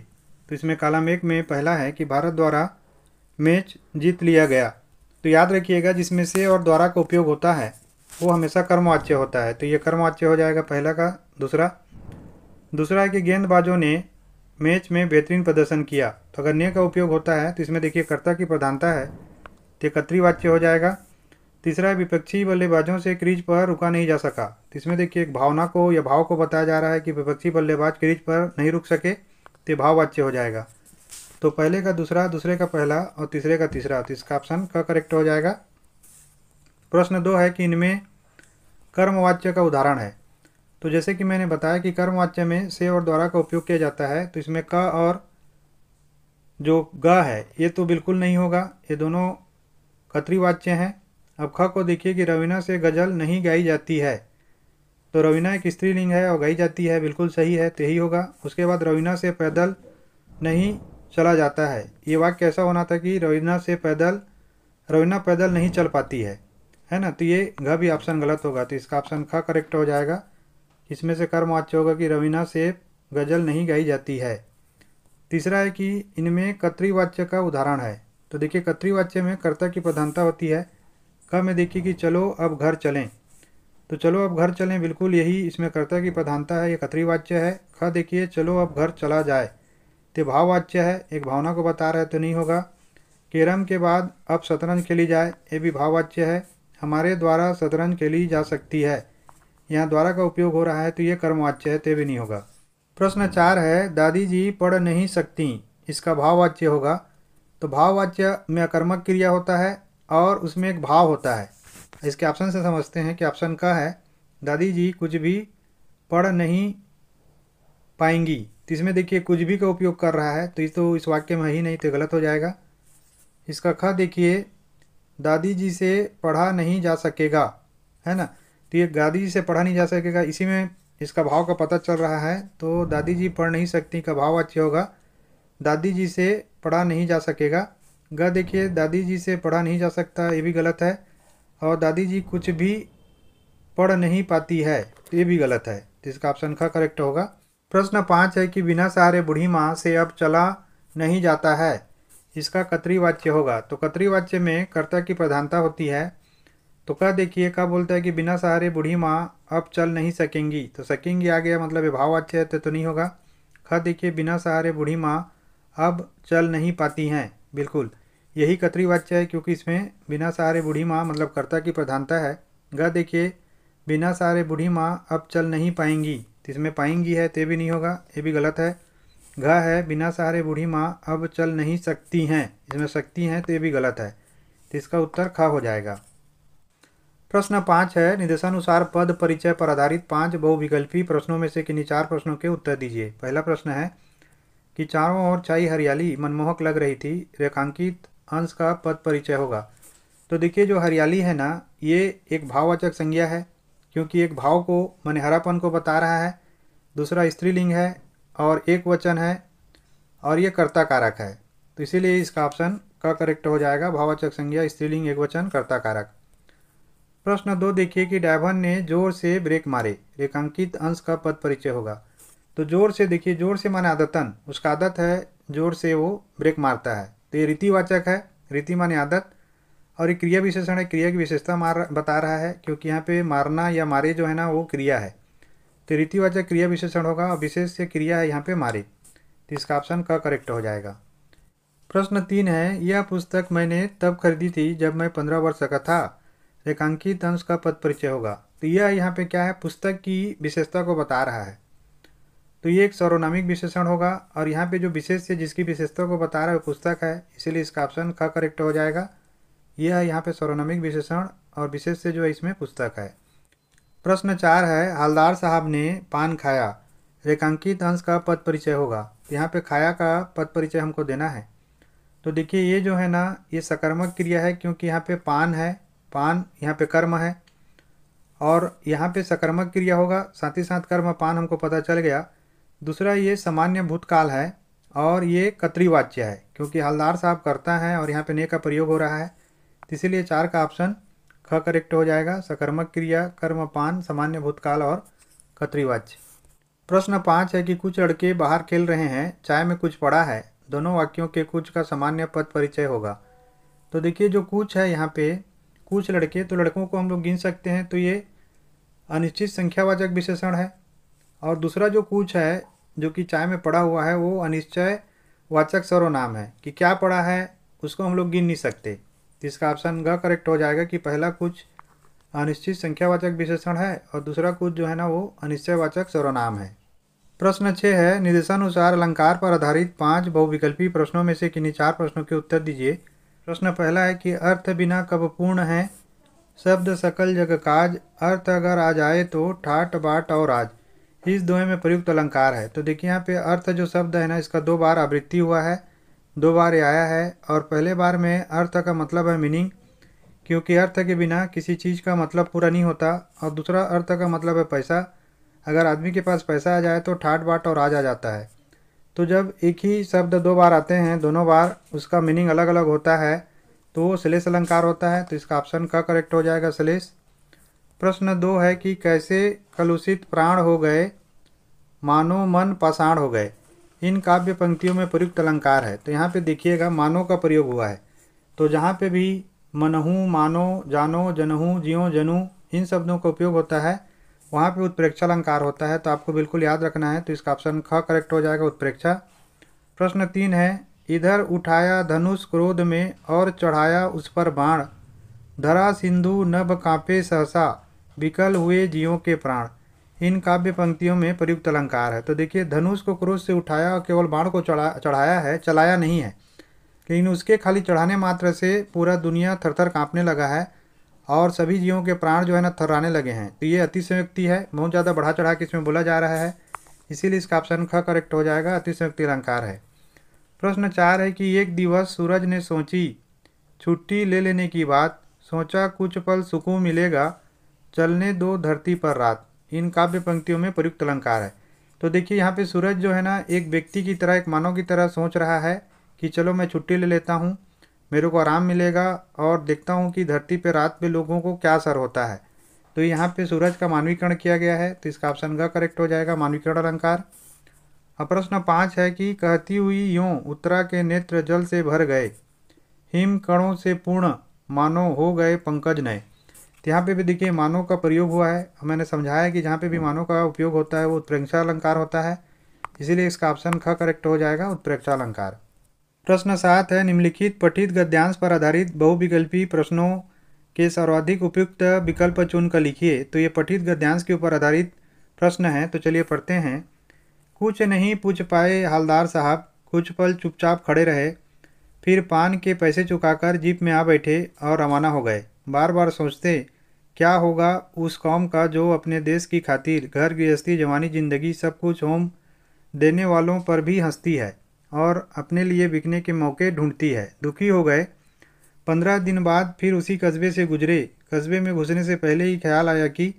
तो इसमें कालम एक में पहला है कि भारत द्वारा मैच जीत लिया गया तो याद रखिएगा जिसमें से और द्वारा का उपयोग होता है वो हमेशा कर्मवाच्य होता है तो ये कर्मवाच्य हो जाएगा पहला का दूसरा दूसरा है कि गेंदबाजों ने मैच में बेहतरीन प्रदर्शन किया तो अगर ने का उपयोग होता है तो इसमें देखिए कर्ता की प्रधानता है तो वाच्य हो जाएगा तीसरा विपक्षी बल्लेबाजों से क्रीज पर रुका नहीं जा सका तो इसमें देखिए एक भावना को या भाव को बताया जा रहा है कि विपक्षी बल्लेबाज क्रीज पर नहीं रुक सके तो भाववाच्य हो जाएगा तो पहले का दूसरा दूसरे का पहला और तीसरे का तीसरा तो इसका ऑप्शन क करेक्ट हो जाएगा प्रश्न दो है कि इनमें कर्मवाच्य का उदाहरण है तो जैसे कि मैंने बताया कि कर्मवाच्य में से और द्वारा का उपयोग किया जाता है तो इसमें क और जो ग है ये तो बिल्कुल नहीं होगा ये दोनों कतरीवाच्य हैं अब ख को देखिए कि रवीना से गज़ल नहीं गाई जाती है तो रवीना एक स्त्रीलिंग है और गाई जाती है बिल्कुल सही है तो यही होगा उसके बाद रवीना से पैदल नहीं चला जाता है ये वाक्य ऐसा होना था कि रवीना से पैदल रवीना पैदल नहीं चल पाती है है ना तो ये घ भी ऑप्शन गलत होगा तो इसका ऑप्शन ख करेक्ट हो जाएगा इसमें से कर्म वाच्य होगा कि रवीना से गज़ल नहीं गाई जाती है तीसरा है कि इनमें कर्तृवाच्य का उदाहरण है तो देखिए कर्तृवाच्य में कर्ता की प्रधानता होती है क में देखिए कि चलो अब घर चलें तो चलो अब घर चलें बिल्कुल यही इसमें कर्ता की प्रधानता है ये कर्तृवाच्य है ख देखिए चलो अब घर चला जाए तो भाववाच्य है एक भावना को बता रहा है तो नहीं होगा केरम के बाद अब शतरंज खेली जाए ये भी भाववाच्य है हमारे द्वारा शतरंज खेली जा सकती है यहाँ द्वारा का उपयोग हो रहा है तो ये कर्मवाच्य है तो भी नहीं होगा प्रश्न चार है दादी जी पढ़ नहीं सकती इसका भाववाच्य होगा तो भाववाच्य में अकर्मक क्रिया होता है और उसमें एक भाव होता है इसके ऑप्शन से समझते हैं कि ऑप्शन का है दादी जी कुछ भी पढ़ नहीं पाएंगी तो इसमें देखिए कुछ भी का उपयोग कर रहा है तो ये तो इस वाक्य में ही नहीं तो गलत हो जाएगा इसका ख देखिए दादी जी से पढ़ा नहीं जा सकेगा है ना तो ये दादी जी से पढ़ा नहीं जा सकेगा इसी में इसका भाव का पता चल रहा है तो दादी जी पढ़ नहीं सकती का भाव अच्छे होगा दादी जी से पढ़ा नहीं जा सकेगा ग देखिए दादी जी से पढ़ा नहीं जा सकता ये भी गलत है और दादी जी कुछ भी पढ़ नहीं पाती है तो ये भी गलत है तो इसका ऑप्शन ख करेक्ट होगा प्रश्न पाँच है कि बिना सहारे बूढ़ी माँ से अब चला नहीं जाता है इसका कतरी वाच्य होगा तो कतरी वाच्य में कर्ता की प्रधानता होती है तो कह देखिए क्या बोलता है कि बिना सहारे बूढ़ी माँ अब चल नहीं सकेंगी तो सकेंगी आ गया मतलब विभाव वाच्य है तो, तो नहीं होगा ख देखिए बिना सहारे बूढ़ी माँ अब चल नहीं पाती हैं बिल्कुल यही कतरी वाच्य है क्योंकि इसमें बिना सहारे बूढ़ी माँ मतलब कर्ता की प्रधानता है ग देखिए बिना सहारे बूढ़ी माँ अब चल नहीं पाएंगी तो इसमें पाएंगी है ते भी नहीं होगा ये भी गलत है घ है बिना सहारे बूढ़ी माँ अब चल नहीं सकती हैं इसमें सकती हैं तो ये भी गलत है तो इसका उत्तर ख हो जाएगा प्रश्न पाँच है निर्देशानुसार पद परिचय पर आधारित पाँच बहुविकल्पी प्रश्नों में से किन्हीं चार प्रश्नों के उत्तर दीजिए पहला प्रश्न है कि चारों ओर चाई हरियाली मनमोहक लग रही थी रेखांकित अंश का पद परिचय होगा तो देखिए जो हरियाली है ना ये एक भाववाचक संज्ञा है क्योंकि एक भाव को हरापन को बता रहा है दूसरा स्त्रीलिंग है और एक वचन है और ये कर्ता कारक है तो इसीलिए इसका ऑप्शन का करेक्ट हो जाएगा भावाचक संज्ञा स्त्रीलिंग एक वचन कर्ता कारक प्रश्न दो देखिए कि डायभन ने जोर से ब्रेक मारे रेखांकित अंश का पद परिचय होगा तो जोर से देखिए जोर से माने आदतन उसका आदत है जोर से वो ब्रेक मारता है तो ये रीतिवाचक है रीति माने आदत और ये क्रिया विशेषण है क्रिया की विशेषता मार बता रहा है क्योंकि यहाँ पे मारना या मारे जो है ना वो क्रिया है तो रीतिवाचक क्रिया विशेषण होगा और विशेष से क्रिया है यहाँ पे मारे तो इसका ऑप्शन क करेक्ट हो जाएगा प्रश्न तीन है यह पुस्तक मैंने तब खरीदी थी जब मैं पंद्रह वर्ष का था रेखांकित अंश का पद परिचय होगा तो यह यहाँ पे क्या है पुस्तक की विशेषता को बता रहा है तो ये एक सर्वनामिक विशेषण होगा और यहाँ पे जो विशेष से जिसकी विशेषता को बता रहा है पुस्तक है इसलिए इसका ऑप्शन क करेक्ट हो जाएगा यह है यहाँ पे सर्वनामिक विशेषण और विशेष से जो है इसमें पुस्तक है प्रश्न चार है हालदार साहब ने पान खाया रेखांकित अंश का पद परिचय होगा यहाँ पे खाया का पद परिचय हमको देना है तो देखिए ये जो है ना ये सकर्मक क्रिया है क्योंकि यहाँ पे पान है पान यहाँ पे कर्म है और यहाँ पे सकर्मक क्रिया होगा साथ ही साथ कर्म पान हमको पता चल गया दूसरा ये सामान्य भूतकाल है और ये कतरीवाच्य है क्योंकि हलदार साहब करता है और यहाँ पे ने का प्रयोग हो रहा है इसीलिए चार का ऑप्शन ख करेक्ट हो जाएगा सकर्मक क्रिया कर्मपान सामान्य भूतकाल और कतरिवाच्य प्रश्न पाँच है कि कुछ लड़के बाहर खेल रहे हैं चाय में कुछ पड़ा है दोनों वाक्यों के कुछ का सामान्य पद परिचय होगा तो देखिए जो कुछ है यहाँ पे कुछ लड़के तो लड़कों को हम लोग गिन सकते हैं तो ये अनिश्चित संख्यावाचक विशेषण है और दूसरा जो कुछ है जो कि चाय में पड़ा हुआ है वो अनिश्चय वाचक सर्वनाम है कि क्या पड़ा है उसको हम लोग गिन नहीं सकते तो इसका ऑप्शन ग करेक्ट हो जाएगा कि पहला कुछ अनिश्चित संख्यावाचक विशेषण है और दूसरा कुछ जो है ना वो अनिश्चयवाचक सर्वनाम है प्रश्न छः है निर्देशानुसार अलंकार पर आधारित पांच बहुविकल्पी प्रश्नों में से किन्हीं चार प्रश्नों के उत्तर दीजिए प्रश्न पहला है कि अर्थ बिना कब पूर्ण है शब्द सकल जग काज अर्थ अगर आ जाए तो ठाट बाट और आज इस दोहे में प्रयुक्त अलंकार है तो देखिए यहाँ पे अर्थ जो शब्द है ना इसका दो बार आवृत्ति हुआ है दो बार आया है और पहले बार में अर्थ का मतलब है मीनिंग क्योंकि अर्थ के बिना किसी चीज़ का मतलब पूरा नहीं होता और दूसरा अर्थ का मतलब है पैसा अगर आदमी के पास पैसा आ जाए तो ठाट बाट और आज आ जाता है तो जब एक ही शब्द दो बार आते हैं दोनों बार उसका मीनिंग अलग अलग होता है तो वो श्लेष अलंकार होता है तो इसका ऑप्शन का करेक्ट हो जाएगा श्लेष प्रश्न दो है कि कैसे कलुषित प्राण हो गए मानो मन पाषाण हो गए इन काव्य पंक्तियों में प्रयुक्त अलंकार है तो यहाँ पे देखिएगा मानो का प्रयोग हुआ है तो जहाँ पे भी मनहू मानो जानो जनहू जियो जनू इन शब्दों का उपयोग होता है वहाँ पे उत्प्रेक्षा अलंकार होता है तो आपको बिल्कुल याद रखना है तो इसका ऑप्शन ख करेक्ट हो जाएगा उत्प्रेक्षा प्रश्न तीन है इधर उठाया धनुष क्रोध में और चढ़ाया उस पर बाण धरा सिंधु नभ कांपे सहसा विकल हुए जियो के प्राण इन काव्य पंक्तियों में प्रयुक्त अलंकार है तो देखिए धनुष को क्रोध से उठाया और केवल बाण को चढ़ा चढ़ाया है चलाया नहीं है लेकिन उसके खाली चढ़ाने मात्र से पूरा दुनिया थरथर कांपने लगा है और सभी जीवों के प्राण जो है ना थर्राने लगे हैं तो ये अतिशयोक्ति है बहुत ज़्यादा बढ़ा चढ़ा के इसमें बोला जा रहा है इसीलिए इसका ऑप्शन ख करेक्ट हो जाएगा अतिशयोक्ति अलंकार है प्रश्न चार है कि एक दिवस सूरज ने सोची छुट्टी ले लेने की बात सोचा कुछ पल सुकून मिलेगा चलने दो धरती पर रात इन काव्य पंक्तियों में प्रयुक्त अलंकार है तो देखिए यहाँ पे सूरज जो है ना एक व्यक्ति की तरह एक मानव की तरह सोच रहा है कि चलो मैं छुट्टी ले लेता हूँ मेरे को आराम मिलेगा और देखता हूँ कि धरती पे रात पे लोगों को क्या असर होता है तो यहाँ पे सूरज का मानवीकरण किया गया है तो इसका ऑप्शन ग करेक्ट हो जाएगा मानवीकरण अलंकार अब प्रश्न पाँच है कि कहती हुई यूँ उत्तरा के नेत्र जल से भर गए हिम कणों से पूर्ण मानो हो गए पंकज नये तो यहाँ पे भी देखिए मानों का प्रयोग हुआ है मैंने समझाया कि जहाँ पे भी मानों का उपयोग होता है वो उत्प्रेक्षा अलंकार होता है इसीलिए इसका ऑप्शन ख करेक्ट हो जाएगा उत्प्रेक्षा अलंकार प्रश्न सात है निम्नलिखित पठित गद्यांश पर आधारित बहुविकल्पी प्रश्नों के सर्वाधिक उपयुक्त विकल्प चुनकर लिखिए तो ये पठित गद्यांश के ऊपर आधारित प्रश्न है तो चलिए पढ़ते हैं कुछ नहीं पूछ पाए हालदार साहब कुछ पल चुपचाप खड़े रहे फिर पान के पैसे चुकाकर जीप में आ बैठे और रवाना हो गए बार बार सोचते क्या होगा उस कौम का जो अपने देश की खातिर घर गृहस्थी जवानी जिंदगी सब कुछ होम देने वालों पर भी हंसती है और अपने लिए बिकने के मौके ढूंढती है दुखी हो गए पंद्रह दिन बाद फिर उसी कस्बे से गुजरे कस्बे में घुसने से पहले ही ख्याल आया कि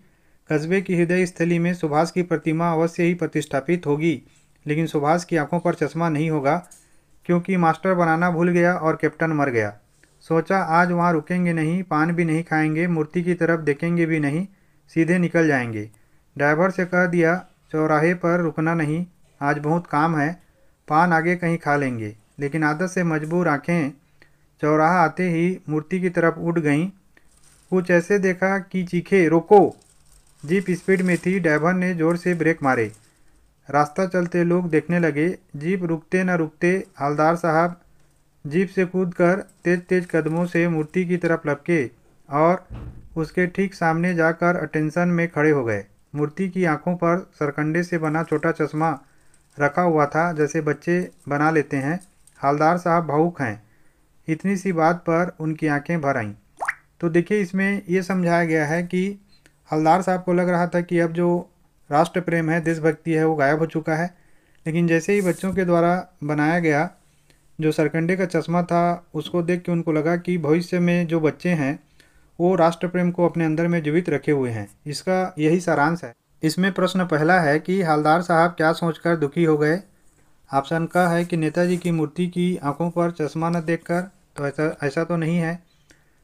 कस्बे की हृदय स्थली में सुभाष की प्रतिमा अवश्य ही प्रतिष्ठापित होगी लेकिन सुभाष की आंखों पर चश्मा नहीं होगा क्योंकि मास्टर बनाना भूल गया और कैप्टन मर गया सोचा आज वहाँ रुकेंगे नहीं पान भी नहीं खाएंगे मूर्ति की तरफ देखेंगे भी नहीं सीधे निकल जाएंगे ड्राइवर से कह दिया चौराहे पर रुकना नहीं आज बहुत काम है पान आगे कहीं खा लेंगे लेकिन आदत से मजबूर आँखें चौराहा आते ही मूर्ति की तरफ उठ गईं कुछ ऐसे देखा कि चीखे रोको जीप स्पीड में थी ड्राइवर ने ज़ोर से ब्रेक मारे रास्ता चलते लोग देखने लगे जीप रुकते न रुकते हलदार साहब जीप से कूद कर तेज तेज कदमों से मूर्ति की तरफ लपके और उसके ठीक सामने जाकर अटेंशन में खड़े हो गए मूर्ति की आंखों पर सरकंडे से बना छोटा चश्मा रखा हुआ था जैसे बच्चे बना लेते हैं हालदार साहब भावुक हैं इतनी सी बात पर उनकी आंखें भर आईं तो देखिए इसमें ये समझाया गया है कि हलदार साहब को लग रहा था कि अब जो राष्ट्र प्रेम है देशभक्ति है वो गायब हो चुका है लेकिन जैसे ही बच्चों के द्वारा बनाया गया जो सरकंडे का चश्मा था उसको देख के उनको लगा कि भविष्य में जो बच्चे हैं वो राष्ट्र प्रेम को अपने अंदर में जीवित रखे हुए हैं इसका यही सारांश है इसमें प्रश्न पहला है कि हालदार साहब क्या सोचकर दुखी हो गए ऑप्शन का है कि नेताजी की मूर्ति की आंखों पर चश्मा न देखकर तो ऐसा ऐसा तो नहीं है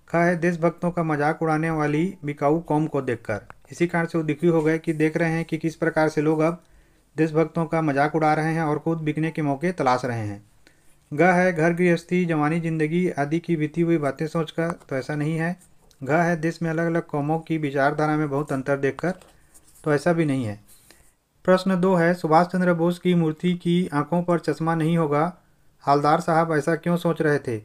खा है देशभक्तों का मजाक उड़ाने वाली बिकाऊ कौम को देखकर इसी कारण से वो दुखी हो गए कि देख रहे हैं कि किस प्रकार से लोग अब देशभक्तों का मजाक उड़ा रहे हैं और खुद बिकने के मौके तलाश रहे हैं घ है घर गृहस्थी जवानी जिंदगी आदि की बीती हुई बातें सोचकर तो ऐसा नहीं है घ है देश में अलग अलग कौमों की विचारधारा में बहुत अंतर देखकर तो ऐसा भी नहीं है प्रश्न दो है सुभाष चंद्र बोस की मूर्ति की आंखों पर चश्मा नहीं होगा हालदार साहब ऐसा क्यों सोच रहे थे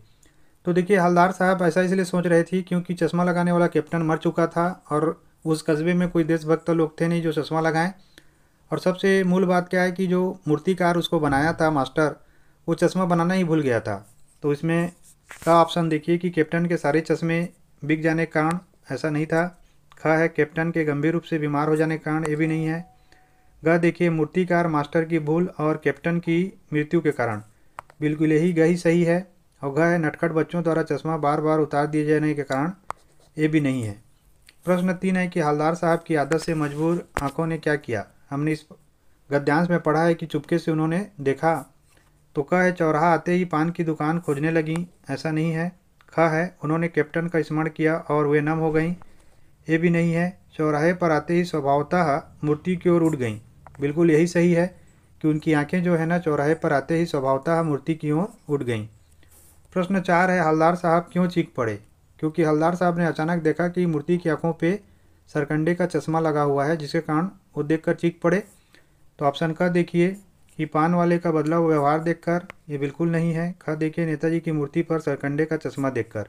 तो देखिए हलदार साहब ऐसा इसलिए सोच रहे थे क्योंकि चश्मा लगाने वाला कैप्टन मर चुका था और उस कस्बे में कोई देशभक्त लोग थे नहीं जो चश्मा लगाएं और सबसे मूल बात क्या है कि जो मूर्तिकार उसको बनाया था मास्टर वो चश्मा बनाना ही भूल गया था तो इसमें का ऑप्शन देखिए कि कैप्टन के सारे चश्मे बिक जाने के कारण ऐसा नहीं था ख है कैप्टन के गंभीर रूप से बीमार हो जाने के कारण ये भी नहीं है ग देखिए मूर्तिकार मास्टर की भूल और कैप्टन की मृत्यु के कारण बिल्कुल यही ग ही सही है और घ है नटखट बच्चों द्वारा चश्मा बार बार उतार दिए जाने के कारण ये भी नहीं है प्रश्न तीन है कि हलदार साहब की आदत से मजबूर आंखों ने क्या किया हमने इस गद्यांश में पढ़ा है कि चुपके से उन्होंने देखा तो क है चौराहा आते ही पान की दुकान खोजने लगी ऐसा नहीं है ख है उन्होंने कैप्टन का स्मरण किया और वे नम हो गईं ये भी नहीं है चौराहे पर आते ही स्वभावतः मूर्ति की ओर उड़ गईं बिल्कुल यही सही है कि उनकी आंखें जो है ना चौराहे पर आते ही स्वभावतः मूर्ति की ओर उड़ गईं प्रश्न चार है हलदार साहब क्यों चीख पड़े क्योंकि हलदार साहब ने अचानक देखा कि मूर्ति की आंखों पे सरकंडे का चश्मा लगा हुआ है जिसके कारण वो देख कर चीख पड़े तो ऑप्शन का देखिए कि पान वाले का बदला व्यवहार देखकर ये बिल्कुल नहीं है खा देखिए नेताजी की मूर्ति पर सरकंडे का चश्मा देखकर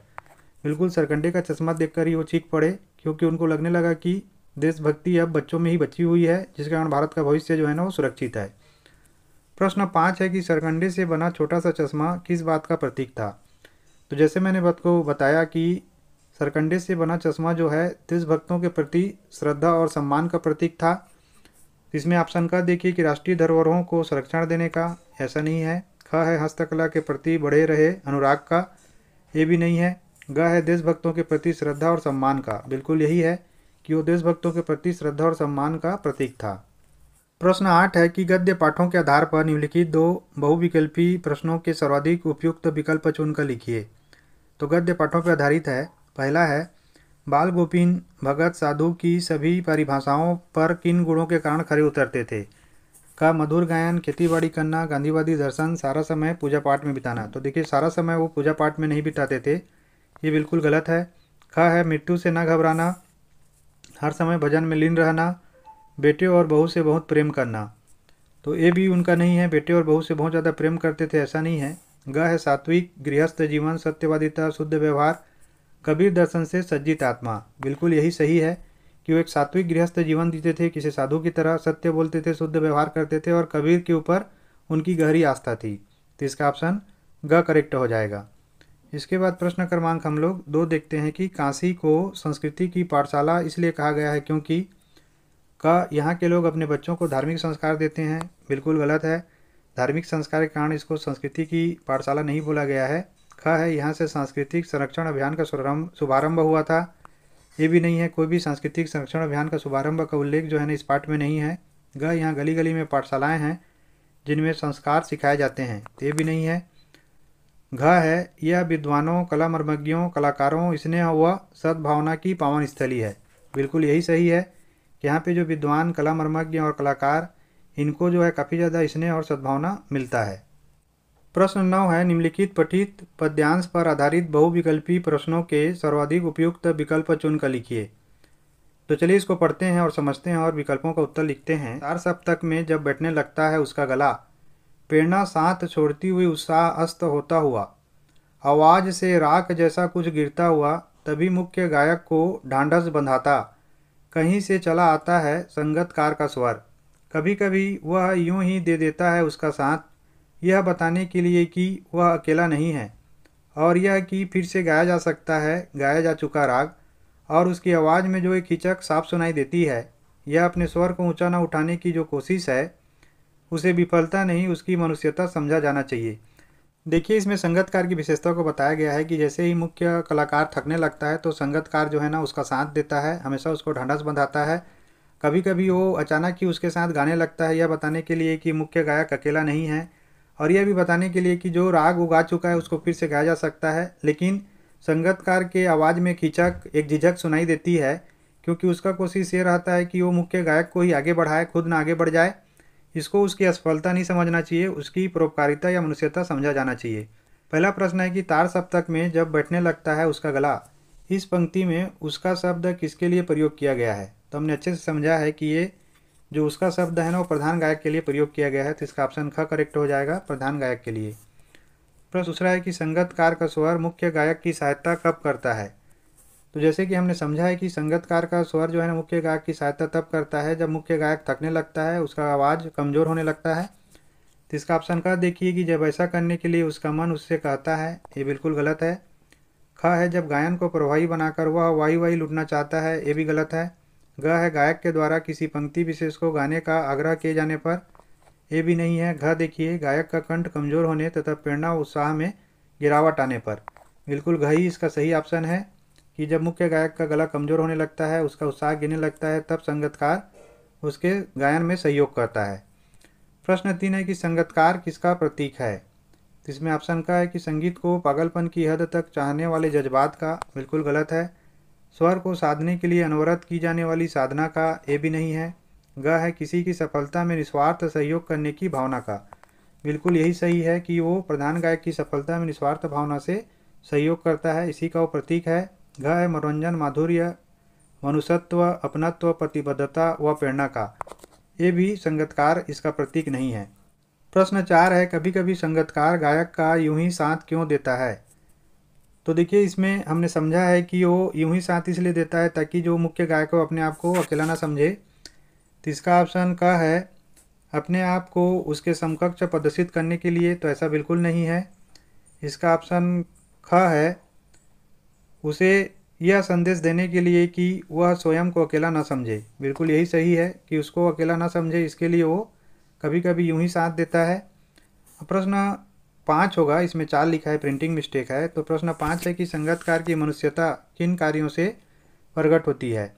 बिल्कुल सरकंडे का चश्मा देखकर ही वो चीख पड़े क्योंकि उनको लगने लगा कि देशभक्ति अब बच्चों में ही बची हुई है जिस कारण भारत का भविष्य जो है ना वो सुरक्षित है प्रश्न पाँच है कि सरकंडे से बना छोटा सा चश्मा किस बात का प्रतीक था तो जैसे मैंने बात को बताया कि सरकंडे से बना चश्मा जो है देशभक्तों के प्रति श्रद्धा और सम्मान का प्रतीक था इसमें ऑप्शन का देखिए कि राष्ट्रीय धरोहरों को संरक्षण देने का ऐसा नहीं है ख है हस्तकला के प्रति बढ़े रहे अनुराग का ये भी नहीं है ग है देशभक्तों के प्रति श्रद्धा और सम्मान का बिल्कुल यही है कि वो देशभक्तों के प्रति श्रद्धा और सम्मान का प्रतीक था प्रश्न आठ है कि गद्य पाठों के आधार पर निम्नलिखित दो बहुविकल्पी प्रश्नों के सर्वाधिक उपयुक्त विकल्प चुनकर लिखिए तो गद्य पाठों पर आधारित है पहला है बाल गोपिन भगत साधु की सभी परिभाषाओं पर किन गुणों के कारण खरे उतरते थे का मधुर गायन खेतीबाड़ी करना गांधीवादी दर्शन सारा समय पूजा पाठ में बिताना तो देखिए सारा समय वो पूजा पाठ में नहीं बिताते थे ये बिल्कुल गलत है खा है मृत्यु से ना घबराना हर समय भजन में लीन रहना बेटे और बहू से बहुत प्रेम करना तो ये भी उनका नहीं है बेटे और बहू से बहुत ज़्यादा प्रेम करते थे ऐसा नहीं है ग है सात्विक गृहस्थ जीवन सत्यवादिता शुद्ध व्यवहार कबीर दर्शन से सज्जित आत्मा बिल्कुल यही सही है कि वो एक सात्विक गृहस्थ जीवन जीते थे किसी साधु की तरह सत्य बोलते थे शुद्ध व्यवहार करते थे और कबीर के ऊपर उनकी गहरी आस्था थी तो इसका ऑप्शन ग करेक्ट हो जाएगा इसके बाद प्रश्न क्रमांक हम लोग दो देखते हैं कि काशी को संस्कृति की पाठशाला इसलिए कहा गया है क्योंकि क यहाँ के लोग अपने बच्चों को धार्मिक संस्कार देते हैं बिल्कुल गलत है धार्मिक संस्कार के कारण इसको संस्कृति की पाठशाला नहीं बोला गया है खा है यहाँ से सांस्कृतिक संरक्षण अभियान का शुभारंभ हुआ था ये भी नहीं है कोई भी सांस्कृतिक संरक्षण अभियान का शुभारंभ का उल्लेख जो है ना इस पाठ में नहीं है ग यहाँ गली गली में पाठशालाएँ हैं जिनमें संस्कार सिखाए जाते हैं तो ये भी नहीं है घ है यह विद्वानों कला मर्मज्ञों कलाकारों इसने हुआ सद्भावना की पावन स्थली है बिल्कुल यही सही है कि यहाँ पे जो विद्वान कला मर्मज्ञ और कलाकार इनको जो है काफ़ी ज़्यादा इसने और सद्भावना मिलता है प्रश्न नौ है निम्नलिखित पठित पद्यांश पर आधारित बहुविकल्पी प्रश्नों के सर्वाधिक उपयुक्त विकल्प चुनकर लिखिए तो चलिए इसको पढ़ते हैं और समझते हैं और विकल्पों का उत्तर लिखते हैं चार सप्तक में जब बैठने लगता है उसका गला प्रेरणा साथ छोड़ती हुई उत्साह अस्त होता हुआ आवाज़ से राख जैसा कुछ गिरता हुआ तभी मुख्य गायक को ढांढस बंधाता कहीं से चला आता है संगतकार का स्वर कभी कभी वह यूं ही दे देता है उसका साथ यह बताने के लिए कि वह अकेला नहीं है और यह कि फिर से गाया जा सकता है गाया जा चुका राग और उसकी आवाज़ में जो एक हिचक साफ सुनाई देती है यह अपने स्वर को ऊँचा न उठाने की जो कोशिश है उसे विफलता नहीं उसकी मनुष्यता समझा जाना चाहिए देखिए इसमें संगतकार की विशेषता को बताया गया है कि जैसे ही मुख्य कलाकार थकने लगता है तो संगतकार जो है ना उसका साथ देता है हमेशा उसको ढांढस बंधाता है कभी कभी वो अचानक ही उसके साथ गाने लगता है यह बताने के लिए कि मुख्य गायक अकेला नहीं है और यह भी बताने के लिए कि जो राग उगा चुका है उसको फिर से गाया जा सकता है लेकिन संगतकार के आवाज़ में खिंचक एक झिझक सुनाई देती है क्योंकि उसका कोशिश ये रहता है कि वो मुख्य गायक को ही आगे बढ़ाए खुद ना आगे बढ़ जाए इसको उसकी असफलता नहीं समझना चाहिए उसकी परोपकारिता या मनुष्यता समझा जाना चाहिए पहला प्रश्न है कि तार सप्तक में जब बैठने लगता है उसका गला इस पंक्ति में उसका शब्द किसके लिए प्रयोग किया गया है तो हमने अच्छे से समझा है कि ये जो उसका शब्द है ना वो प्रधान गायक के लिए प्रयोग किया गया है तो इसका ऑप्शन ख करेक्ट हो जाएगा प्रधान गायक के लिए प्रश्न दूसरा है कि संगतकार का स्वर मुख्य गायक की सहायता कब करता है तो जैसे कि हमने समझा है कि संगतकार का स्वर जो है ना मुख्य गायक की सहायता तब करता है जब मुख्य गायक थकने लगता है उसका आवाज़ कमज़ोर होने लगता है तो इसका ऑप्शन ख देखिए कि जब ऐसा करने के लिए उसका मन उससे कहता है ये बिल्कुल गलत है ख है जब गायन को प्रभावी बनाकर वह वाई वाई लुटना चाहता है ये भी गलत है ग है गायक के द्वारा किसी पंक्ति विशेष को गाने का आग्रह किए जाने पर ए भी नहीं है घ देखिए गायक का कंठ कमजोर होने तथा प्रेरणा उत्साह में गिरावट आने पर बिल्कुल घ ही इसका सही ऑप्शन है कि जब मुख्य गायक का गला कमजोर होने लगता है उसका उत्साह गिरने लगता है तब संगतकार उसके गायन में सहयोग करता है प्रश्न तीन है कि संगतकार किसका प्रतीक है इसमें ऑप्शन का है कि संगीत को पागलपन की हद तक चाहने वाले जज्बात का बिल्कुल गलत है स्वर को साधने के लिए अनवरत की जाने वाली साधना का ये भी नहीं है ग है किसी की सफलता में निस्वार्थ सहयोग करने की भावना का बिल्कुल यही सही है कि वो प्रधान गायक की सफलता में निस्वार्थ भावना से सहयोग करता है इसी का वो प्रतीक है घ है मनोरंजन माधुर्य मनुष्यत्व अपनत्व प्रतिबद्धता व प्रेरणा का ये भी संगतकार इसका प्रतीक नहीं है प्रश्न चार है कभी कभी संगतकार गायक का यूं ही साथ क्यों देता है तो देखिए इसमें हमने समझा है कि वो यूं ही साथ इसलिए देता है ताकि जो मुख्य गायक हो अपने आप को अकेला ना समझे तो इसका ऑप्शन क है अपने आप को उसके समकक्ष प्रदर्शित करने के लिए तो ऐसा बिल्कुल नहीं है इसका ऑप्शन ख है उसे यह संदेश देने के लिए कि वह स्वयं को अकेला ना समझे बिल्कुल यही सही है कि उसको अकेला ना समझे इसके लिए वो कभी कभी यूं ही साथ देता है प्रश्न पाँच होगा इसमें चार लिखा है प्रिंटिंग मिस्टेक है तो प्रश्न पाँच है कि संगतकार की मनुष्यता किन कार्यों से प्रकट होती है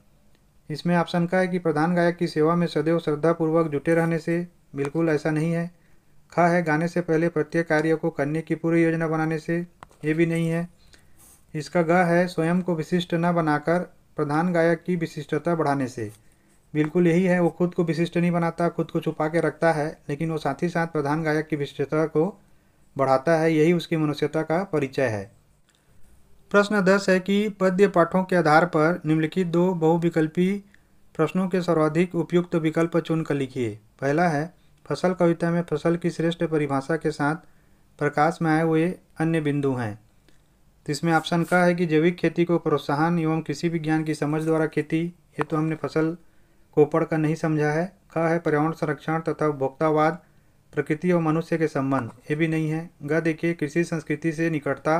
इसमें ऑप्शन का है कि प्रधान गायक की सेवा में सदैव श्रद्धापूर्वक जुटे रहने से बिल्कुल ऐसा नहीं है ख है गाने से पहले प्रत्येक कार्य को करने की पूरी योजना बनाने से ये भी नहीं है इसका ग है स्वयं को विशिष्ट न बनाकर प्रधान गायक की विशिष्टता बढ़ाने से बिल्कुल यही है वो खुद को विशिष्ट नहीं बनाता खुद को छुपा के रखता है लेकिन वो साथ ही साथ प्रधान गायक की विशिष्टता को बढ़ाता है यही उसकी मनुष्यता का परिचय है प्रश्न दस है कि पद्य पाठों के आधार पर निम्नलिखित दो बहुविकल्पी प्रश्नों के सर्वाधिक उपयुक्त विकल्प चुनकर लिखिए पहला है फसल कविता में फसल की श्रेष्ठ परिभाषा के साथ प्रकाश में आए हुए अन्य बिंदु हैं तो इसमें ऑप्शन का है कि जैविक खेती को प्रोत्साहन एवं कृषि विज्ञान की समझ द्वारा खेती ये तो हमने फसल को पढ़कर कर नहीं समझा है ख है पर्यावरण संरक्षण तथा उपभोक्तावाद प्रकृति और मनुष्य के संबंध ये भी नहीं है ग देखिए कृषि संस्कृति से निकटता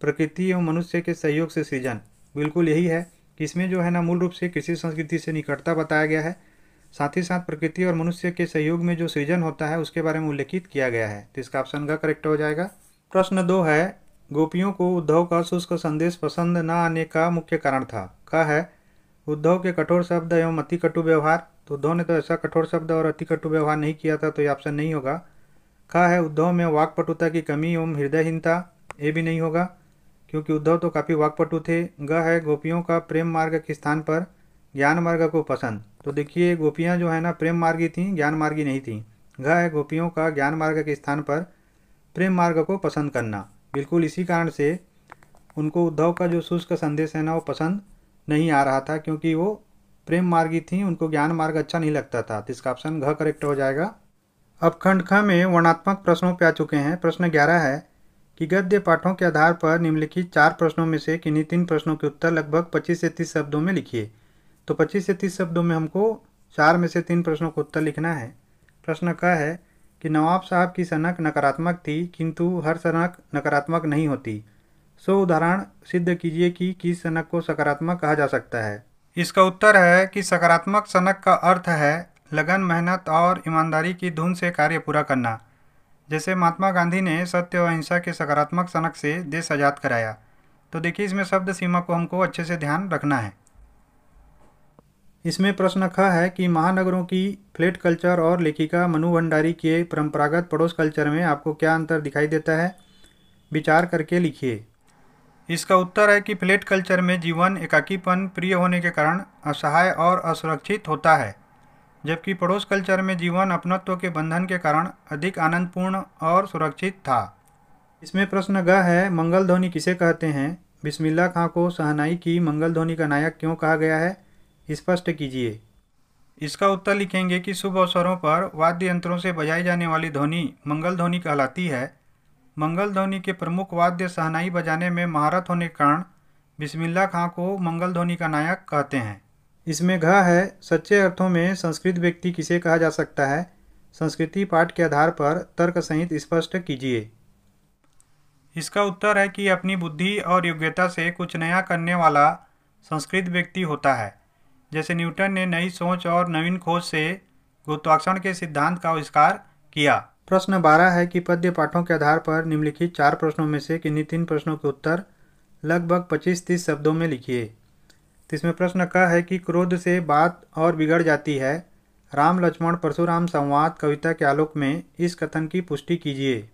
प्रकृति और मनुष्य के सहयोग से सृजन बिल्कुल यही है कि इसमें जो है ना मूल रूप से कृषि संस्कृति से निकटता बताया गया है साथ ही साथ प्रकृति और मनुष्य के सहयोग में जो सृजन होता है उसके बारे में उल्लेखित किया गया है तो इसका ऑप्शन का करेक्ट हो जाएगा प्रश्न दो है गोपियों को उद्धव का शुष्क संदेश पसंद न आने का मुख्य कारण था का है उद्धव के कठोर शब्द एवं अति कटु व्यवहार तो उद्धव ने तो ऐसा कठोर शब्द और अति कटु व्यवहार नहीं किया था तो ये ऑप्शन नहीं होगा खा है उद्धव में वाकपटुता की कमी एवं हृदयहीनता ये भी नहीं होगा क्योंकि उद्धव तो काफ़ी वाकपटु थे ग है गोपियों का प्रेम मार्ग के स्थान पर ज्ञान मार्ग को पसंद तो देखिए गोपियाँ जो है ना प्रेम मार्गी थीं ज्ञान मार्गी नहीं थीं घ है गोपियों का ज्ञान मार्ग के स्थान पर प्रेम मार्ग को पसंद करना बिल्कुल इसी कारण से उनको उद्धव का जो शुष्क संदेश है ना वो पसंद नहीं आ रहा था क्योंकि वो प्रेम मार्गी थी उनको ज्ञान मार्ग अच्छा नहीं लगता था तो इसका ऑप्शन घ करेक्ट हो जाएगा अब खंड ख में वर्णात्मक प्रश्नों पर आ चुके हैं प्रश्न ग्यारह है कि गद्य पाठों के आधार पर निम्नलिखित चार प्रश्नों में से किन्हीं तीन प्रश्नों के उत्तर लगभग पच्चीस से तीस शब्दों में लिखिए तो पच्चीस से तीस शब्दों में हमको चार में से तीन प्रश्नों को उत्तर लिखना है प्रश्न क है कि नवाब साहब की सनक नकारात्मक थी किंतु हर सनक नकारात्मक नहीं होती सो उदाहरण सिद्ध कीजिए कि किस सनक को सकारात्मक कहा जा सकता है इसका उत्तर है कि सकारात्मक सनक का अर्थ है लगन मेहनत और ईमानदारी की धुन से कार्य पूरा करना जैसे महात्मा गांधी ने सत्य और अहिंसा के सकारात्मक सनक से देश आज़ाद कराया तो देखिए इसमें शब्द सीमा को हमको अच्छे से ध्यान रखना है इसमें प्रश्न ख है कि महानगरों की फ्लेट कल्चर और लेखिका मनु भंडारी के परंपरागत पड़ोस कल्चर में आपको क्या अंतर दिखाई देता है विचार करके लिखिए इसका उत्तर है कि फ्लेट कल्चर में जीवन एकाकीपन प्रिय होने के कारण असहाय और असुरक्षित होता है जबकि पड़ोस कल्चर में जीवन अपनत्व के बंधन के कारण अधिक आनंदपूर्ण और सुरक्षित था इसमें प्रश्न ग है मंगल ध्वनि किसे कहते हैं बिस्मिल्ला खां को सहनाई की मंगल ध्वनि का नायक क्यों कहा गया है स्पष्ट कीजिए इसका उत्तर लिखेंगे कि शुभ अवसरों पर वाद्य यंत्रों से बजाई जाने वाली ध्वनि मंगल ध्वनि कहलाती है मंगल ध्वनि के प्रमुख वाद्य सहनाई बजाने में महारत होने के कारण बिस्मिल्ला खां को मंगल ध्वनि का नायक कहते हैं इसमें घ है सच्चे अर्थों में संस्कृत व्यक्ति किसे कहा जा सकता है संस्कृति पाठ के आधार पर तर्क सहित स्पष्ट कीजिए इसका उत्तर है कि अपनी बुद्धि और योग्यता से कुछ नया करने वाला संस्कृत व्यक्ति होता है जैसे न्यूटन ने नई सोच और नवीन खोज से गुरुत्वाकर्षण के सिद्धांत का आविष्कार किया प्रश्न बारह है कि पद्य पाठों के आधार पर निम्नलिखित चार प्रश्नों में से किन्हीं तीन प्रश्नों के उत्तर लगभग पच्चीस तीस शब्दों में लिखिए इसमें प्रश्न का है कि क्रोध से बात और बिगड़ जाती है राम लक्ष्मण परशुराम संवाद कविता के आलोक में इस कथन की पुष्टि कीजिए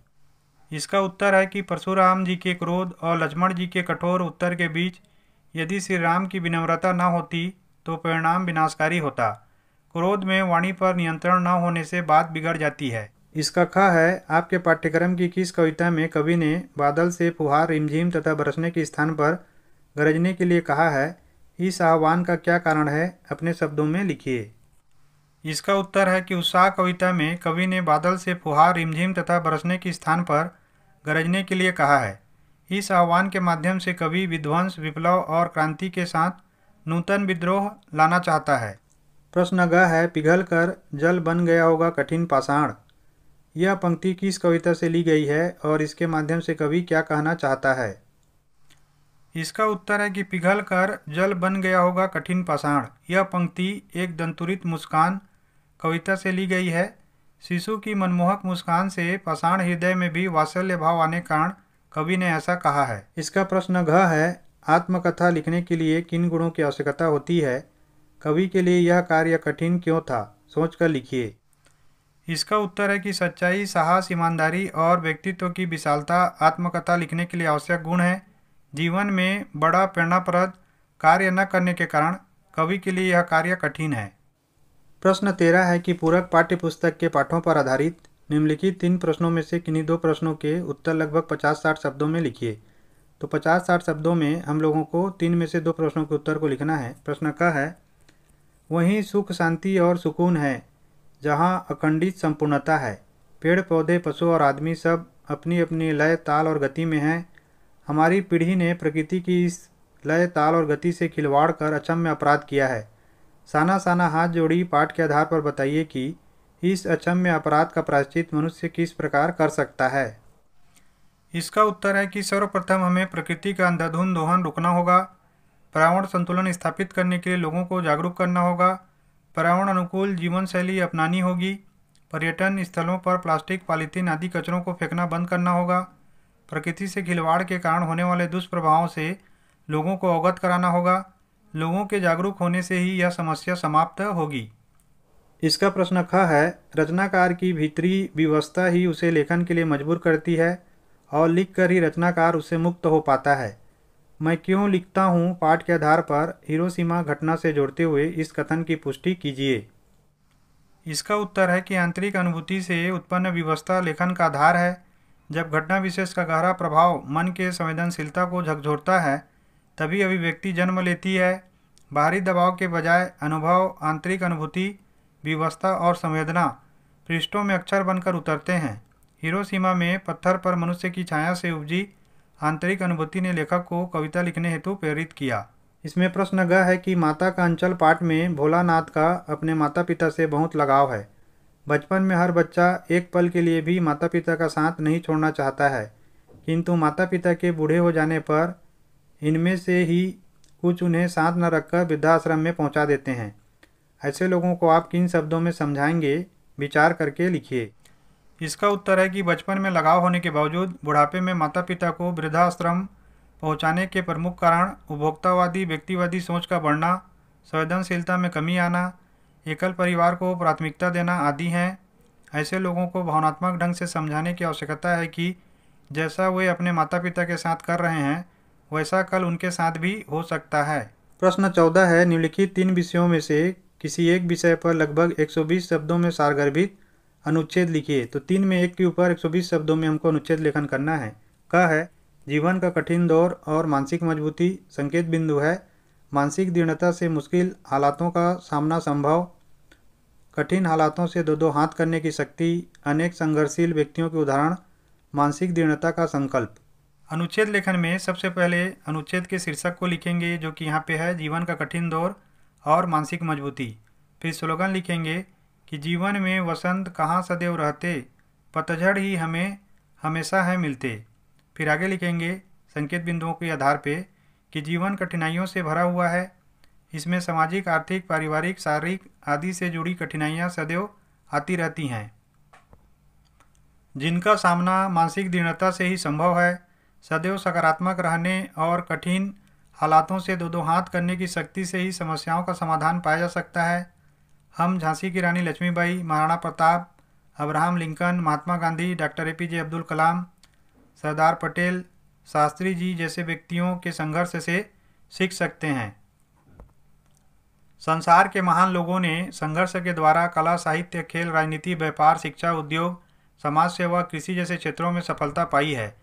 इसका उत्तर है कि परशुराम जी के क्रोध और लक्ष्मण जी के कठोर उत्तर के बीच यदि श्री राम की विनम्रता न होती तो परिणाम विनाशकारी होता क्रोध में वाणी पर नियंत्रण न होने से बात बिगड़ जाती है इसका खा है आपके पाठ्यक्रम की किस कविता में कवि ने बादल से फुहार रिमझिम तथा बरसने के स्थान पर गरजने के लिए कहा है इस आह्वान का क्या कारण है अपने शब्दों में लिखिए इसका उत्तर है कि उत्साह कविता में कवि ने बादल से फुहार रिमझिम तथा बरसने के स्थान पर गरजने के लिए कहा है इस आह्वान के माध्यम से कवि विध्वंस विप्लव और क्रांति के साथ नूतन विद्रोह लाना चाहता है प्रश्न ग है पिघल कर जल बन गया होगा कठिन पाषाण यह पंक्ति किस कविता से ली गई है और इसके माध्यम से कवि क्या कहना चाहता है इसका उत्तर है कि पिघल कर जल बन गया होगा कठिन पाषाण यह पंक्ति एक दंतुरित मुस्कान कविता से ली गई है शिशु की मनमोहक मुस्कान से पाषाण हृदय में भी वात्सल्य भाव आने कारण कवि ने ऐसा कहा है इसका प्रश्न घ है आत्मकथा लिखने के लिए किन गुणों की आवश्यकता होती है कवि के लिए यह कार्य कठिन क्यों था सोचकर लिखिए इसका उत्तर है कि सच्चाई साहस ईमानदारी और व्यक्तित्व की विशालता आत्मकथा लिखने के लिए आवश्यक गुण है जीवन में बड़ा प्रेरणाप्रद कार्य न करने के कारण कवि के लिए यह कार्य कठिन है प्रश्न तेरह है कि पूरक पाठ्य पुस्तक के पाठों पर आधारित निम्नलिखित तीन प्रश्नों में से किन्हीं दो प्रश्नों के उत्तर लगभग पचास साठ शब्दों में लिखिए तो पचास साठ शब्दों में हम लोगों को तीन में से दो प्रश्नों के उत्तर को लिखना है प्रश्न क है वहीं सुख शांति और सुकून है जहाँ अखंडित संपूर्णता है पेड़ पौधे पशु और आदमी सब अपनी अपनी लय ताल और गति में हैं हमारी पीढ़ी ने प्रकृति की इस लय ताल और गति से खिलवाड़ कर अचम्य अपराध किया है साना साना हाथ जोड़ी पाठ के आधार पर बताइए कि इस अचम्य अपराध का प्रायश्चित मनुष्य किस प्रकार कर सकता है इसका उत्तर है कि सर्वप्रथम हमें प्रकृति का अंधाधुंध दोहन रुकना होगा पर्यावरण संतुलन स्थापित करने के लिए लोगों को जागरूक करना होगा पर्यावरण अनुकूल जीवन शैली अपनानी होगी पर्यटन स्थलों पर प्लास्टिक पॉलीथीन आदि कचरों को फेंकना बंद करना होगा प्रकृति से खिलवाड़ के कारण होने वाले दुष्प्रभावों से लोगों को अवगत कराना होगा लोगों के जागरूक होने से ही यह समस्या समाप्त होगी इसका प्रश्न ख है रचनाकार की भीतरी व्यवस्था ही उसे लेखन के लिए मजबूर करती है और लिख कर ही रचनाकार उससे मुक्त हो पाता है मैं क्यों लिखता हूँ पाठ के आधार पर हिरोशिमा घटना से जोड़ते हुए इस कथन की पुष्टि कीजिए इसका उत्तर है कि आंतरिक अनुभूति से उत्पन्न व्यवस्था लेखन का आधार है जब घटना विशेष का गहरा प्रभाव मन के संवेदनशीलता को झकझोरता है तभी अभिव्यक्ति जन्म लेती है बाहरी दबाव के बजाय अनुभव आंतरिक अनुभूति व्यवस्था और संवेदना पृष्ठों में अक्षर बनकर उतरते हैं हिरोशिमा में पत्थर पर मनुष्य की छाया से उपजी आंतरिक अनुभूति ने लेखक को कविता लिखने हेतु प्रेरित किया इसमें प्रश्न गह है कि माता का अंचल पाठ में भोलानाथ का अपने माता पिता से बहुत लगाव है बचपन में हर बच्चा एक पल के लिए भी माता पिता का साथ नहीं छोड़ना चाहता है किंतु माता पिता के बूढ़े हो जाने पर इनमें से ही कुछ उन्हें साथ न रखकर वृद्धाश्रम में पहुंचा देते हैं ऐसे लोगों को आप किन शब्दों में समझाएंगे विचार करके लिखिए इसका उत्तर है कि बचपन में लगाव होने के बावजूद बुढ़ापे में माता पिता को वृद्धाश्रम पहुंचाने के प्रमुख कारण उपभोक्तावादी व्यक्तिवादी सोच का बढ़ना संवेदनशीलता में कमी आना एकल परिवार को प्राथमिकता देना आदि हैं ऐसे लोगों को भावनात्मक ढंग से समझाने की आवश्यकता है कि जैसा वे अपने माता पिता के साथ कर रहे हैं वैसा कल उनके साथ भी हो सकता है प्रश्न चौदह है निम्नलिखित तीन विषयों में से किसी एक विषय पर लगभग 120 शब्दों में सारगर्भित अनुच्छेद लिखिए तो तीन में एक के ऊपर 120 शब्दों में हमको अनुच्छेद लेखन करना है कह है जीवन का कठिन दौर और मानसिक मजबूती संकेत बिंदु है मानसिक दृढ़ता से मुश्किल हालातों का सामना संभव कठिन हालातों से दो दो हाथ करने की शक्ति अनेक संघर्षशील व्यक्तियों के उदाहरण मानसिक दृढ़ता का संकल्प अनुच्छेद लेखन में सबसे पहले अनुच्छेद के शीर्षक को लिखेंगे जो कि यहाँ पे है जीवन का कठिन दौर और मानसिक मजबूती फिर स्लोगन लिखेंगे कि जीवन में वसंत कहाँ सदैव रहते पतझड़ ही हमें हमेशा है मिलते फिर आगे लिखेंगे संकेत बिंदुओं के आधार पे कि जीवन कठिनाइयों से भरा हुआ है इसमें सामाजिक आर्थिक पारिवारिक शारीरिक आदि से जुड़ी कठिनाइयाँ सदैव आती रहती हैं जिनका सामना मानसिक दृढ़ता से ही संभव है सदैव सकारात्मक रहने और कठिन हालातों से दो दो हाथ करने की शक्ति से ही समस्याओं का समाधान पाया जा सकता है हम झांसी की Rani Lakshmibai Maharana Pratap Abraham Lincoln Mahatma Gandhi doctor A P J Abdul Kalam Sardar Patel Shastri ji जैसे व्यक्तियों के संघर्ष से सीख सकते हैं संसार के महान लोगों ने संघर्ष के द्वारा कला साहित्य खेल राजनीति व्यापार शिक्षा उद्योग समाज सेवा कृषि जैसे क्षेत्रों में सफलता पाई है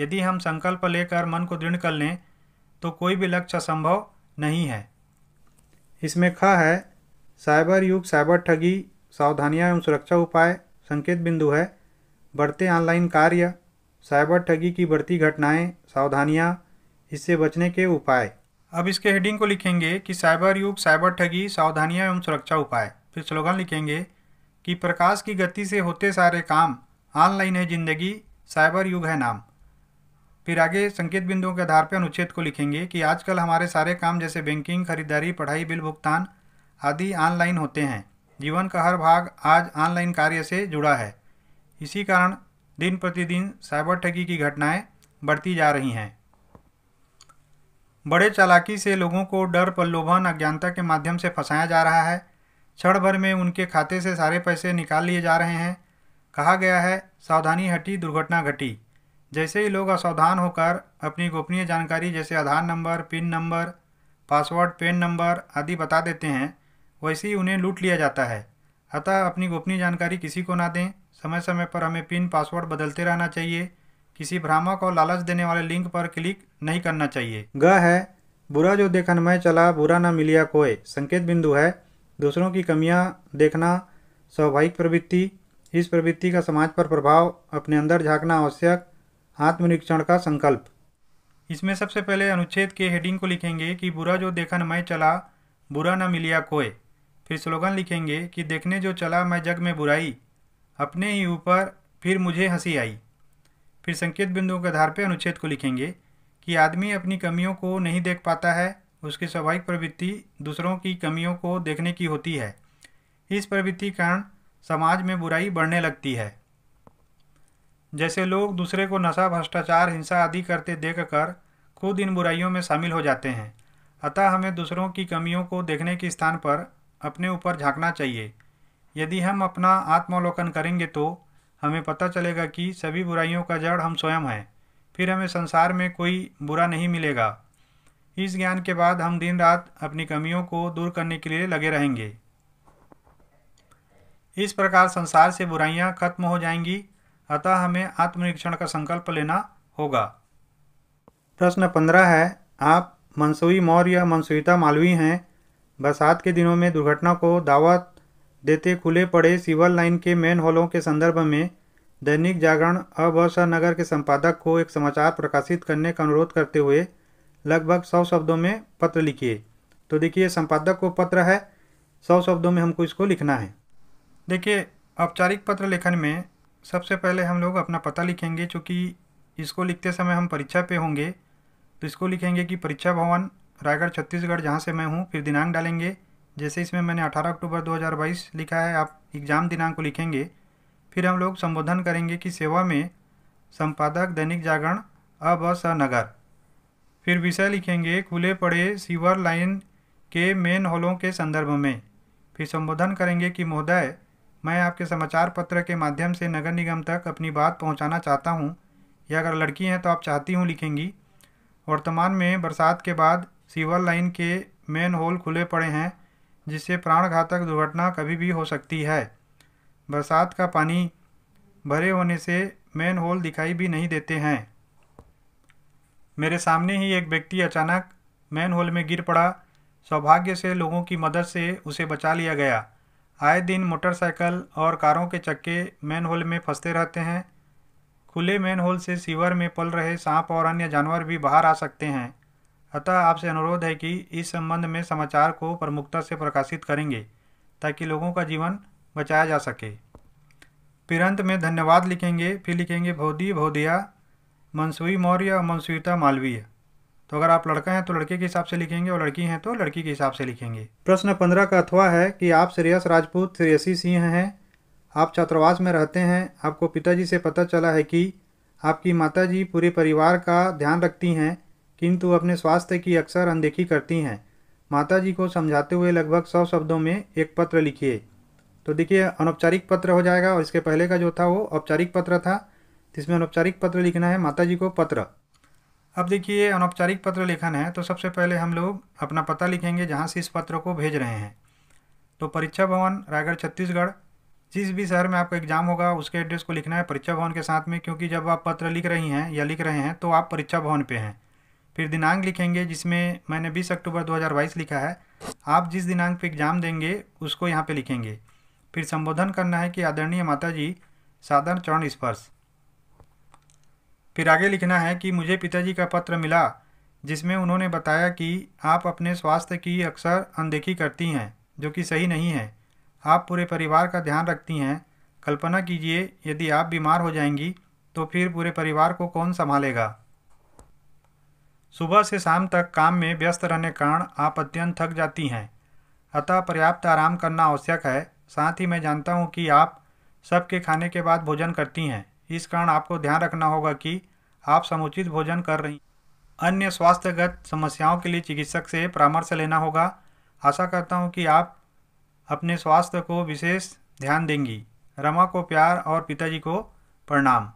यदि हम संकल्प लेकर मन को दृढ़ कर लें तो कोई भी लक्ष्य संभव नहीं है इसमें ख है साइबर युग साइबर ठगी सावधानियां एवं सुरक्षा उपाय संकेत बिंदु है बढ़ते ऑनलाइन कार्य साइबर ठगी की बढ़ती घटनाएं सावधानियां इससे बचने के उपाय अब इसके हेडिंग को लिखेंगे कि साइबर युग साइबर ठगी सावधानियां एवं सुरक्षा उपाय फिर स्लोगन लिखेंगे कि प्रकाश की गति से होते सारे काम ऑनलाइन है जिंदगी साइबर युग है नाम फिर आगे संकेत बिंदुओं के आधार पर अनुच्छेद को लिखेंगे कि आजकल हमारे सारे काम जैसे बैंकिंग खरीदारी पढ़ाई बिल भुगतान आदि ऑनलाइन होते हैं जीवन का हर भाग आज ऑनलाइन कार्य से जुड़ा है इसी कारण दिन प्रतिदिन साइबर ठगी की घटनाएं बढ़ती जा रही हैं बड़े चालाकी से लोगों को डर प्रलोभन अज्ञानता के माध्यम से फंसाया जा रहा है क्षण भर में उनके खाते से सारे पैसे निकाल लिए जा रहे हैं कहा गया है सावधानी हटी दुर्घटना घटी जैसे ही लोग असावधान होकर अपनी गोपनीय जानकारी जैसे Aadhaar number pin number password PAN number आदि बता देते हैं वैसे ही उन्हें लूट लिया जाता है अतः अपनी गोपनीय जानकारी किसी को ना दें समय समय पर हमें पिन पासवर्ड बदलते रहना चाहिए किसी भ्रामक और लालच देने वाले लिंक पर क्लिक नहीं करना चाहिए ग है बुरा जो देखन मैं चला बुरा ना मिलिया कोय संकेत बिंदु है दूसरों की कमियां देखना स्वाभाविक प्रवृत्ति इस प्रवृत्ति का समाज पर प्रभाव अपने अंदर झांकना आवश्यक आत्मनिरीक्षण का संकल्प इसमें सबसे पहले अनुच्छेद के हेडिंग को लिखेंगे कि बुरा जो देखन मैं चला बुरा न मिलिया कोय फिर स्लोगन लिखेंगे कि देखने जो चला मैं जग में बुराई अपने ही ऊपर फिर मुझे हंसी आई फिर संकेत बिंदुओं के आधार पर अनुच्छेद को लिखेंगे कि आदमी अपनी कमियों को नहीं देख पाता है उसकी स्वाभाविक प्रवृत्ति दूसरों की कमियों को देखने की होती है इस प्रवृत्ति कारण समाज में बुराई बढ़ने लगती है जैसे लोग दूसरे को नशा भ्रष्टाचार हिंसा आदि करते देख कर खुद इन बुराइयों में शामिल हो जाते हैं अतः हमें दूसरों की कमियों को देखने के स्थान पर अपने ऊपर झांकना चाहिए यदि हम अपना आत्मावलोकन करेंगे तो हमें पता चलेगा कि सभी बुराइयों का जड़ हम स्वयं हैं फिर हमें संसार में कोई बुरा नहीं मिलेगा इस ज्ञान के बाद हम दिन रात अपनी कमियों को दूर करने के लिए लगे रहेंगे इस प्रकार संसार से बुराइयां खत्म हो जाएंगी अतः हमें आत्मनिरीक्षण का संकल्प लेना होगा प्रश्न पंद्रह है आप मनसूई मौर्य मनसुईता मालवी हैं बरसात के दिनों में दुर्घटना को दावत देते खुले पड़े सिविल लाइन के मेन हॉलों के संदर्भ में दैनिक जागरण अब नगर के संपादक को एक समाचार प्रकाशित करने का अनुरोध करते हुए लगभग सौ शब्दों में पत्र लिखिए तो देखिए संपादक को पत्र है सौ शब्दों में हमको इसको लिखना है देखिए औपचारिक पत्र लेखन में सबसे पहले हम लोग अपना पता लिखेंगे चूँकि इसको लिखते समय हम परीक्षा पे होंगे तो इसको लिखेंगे कि परीक्षा भवन रायगढ़ छत्तीसगढ़ जहाँ से मैं हूँ फिर दिनांक डालेंगे जैसे इसमें मैंने 18 अक्टूबर 2022 लिखा है आप एग्ज़ाम दिनांक को लिखेंगे फिर हम लोग संबोधन करेंगे कि सेवा में संपादक दैनिक जागरण अब स नगर फिर विषय लिखेंगे खुले पड़े सीवर लाइन के मेन हॉलों के संदर्भ में फिर संबोधन करेंगे कि महोदय मैं आपके समाचार पत्र के माध्यम से नगर निगम तक अपनी बात पहुंचाना चाहता हूं या अगर लड़की हैं तो आप चाहती हूं लिखेंगी वर्तमान में बरसात के बाद सीवर लाइन के मेन होल खुले पड़े हैं जिससे प्राण घातक दुर्घटना कभी भी हो सकती है बरसात का पानी भरे होने से मेन होल दिखाई भी नहीं देते हैं मेरे सामने ही एक व्यक्ति अचानक मैन होल में गिर पड़ा सौभाग्य से लोगों की मदद से उसे बचा लिया गया आए दिन मोटरसाइकिल और कारों के चक्के मैन होल में फंसते रहते हैं खुले मैन होल से सीवर में पल रहे सांप और अन्य जानवर भी बाहर आ सकते हैं अतः आपसे अनुरोध है कि इस संबंध में समाचार को प्रमुखता से प्रकाशित करेंगे ताकि लोगों का जीवन बचाया जा सके फिर अंत में धन्यवाद लिखेंगे फिर लिखेंगे भोदी भोदिया मनसुई मौर्य और मनसुईता मालवीय तो अगर आप लड़का हैं तो लड़के के हिसाब से लिखेंगे और लड़की हैं तो लड़की के हिसाब से लिखेंगे प्रश्न पंद्रह का अथवा है कि आप श्रेयस राजपूत श्रेयसी सिंह हैं आप छात्रावास में रहते हैं आपको पिताजी से पता चला है कि आपकी माताजी पूरे परिवार का ध्यान रखती हैं किंतु अपने स्वास्थ्य की अक्सर अनदेखी करती हैं माता जी को समझाते हुए लगभग सौ शब्दों में एक पत्र लिखिए तो देखिए अनौपचारिक पत्र हो जाएगा और इसके पहले का जो था वो औपचारिक पत्र था जिसमें अनौपचारिक पत्र लिखना है माता जी को पत्र अब देखिए अनौपचारिक पत्र लिखना है तो सबसे पहले हम लोग अपना पता लिखेंगे जहाँ से इस पत्र को भेज रहे हैं तो परीक्षा भवन रायगढ़ छत्तीसगढ़ जिस भी शहर में आपका एग्ज़ाम होगा उसके एड्रेस को लिखना है परीक्षा भवन के साथ में क्योंकि जब आप पत्र लिख रही हैं या लिख रहे हैं तो आप परीक्षा भवन पे हैं फिर दिनांक लिखेंगे जिसमें मैंने 20 अक्टूबर 2022 लिखा है आप जिस दिनांक पर एग्ज़ाम देंगे उसको यहाँ पे लिखेंगे फिर संबोधन करना है कि आदरणीय माता जी साधारण चरण स्पर्श फिर आगे लिखना है कि मुझे पिताजी का पत्र मिला जिसमें उन्होंने बताया कि आप अपने स्वास्थ्य की अक्सर अनदेखी करती हैं जो कि सही नहीं है आप पूरे परिवार का ध्यान रखती हैं कल्पना कीजिए यदि आप बीमार हो जाएंगी तो फिर पूरे परिवार को कौन संभालेगा सुबह से शाम तक काम में व्यस्त रहने कारण आप अत्यंत थक जाती हैं अतः पर्याप्त आराम करना आवश्यक है साथ ही मैं जानता हूँ कि आप सबके खाने के बाद भोजन करती हैं इस कारण आपको ध्यान रखना होगा कि आप समुचित भोजन कर रही अन्य स्वास्थ्यगत समस्याओं के लिए चिकित्सक से परामर्श लेना होगा आशा करता हूँ कि आप अपने स्वास्थ्य को विशेष ध्यान देंगी रमा को प्यार और पिताजी को प्रणाम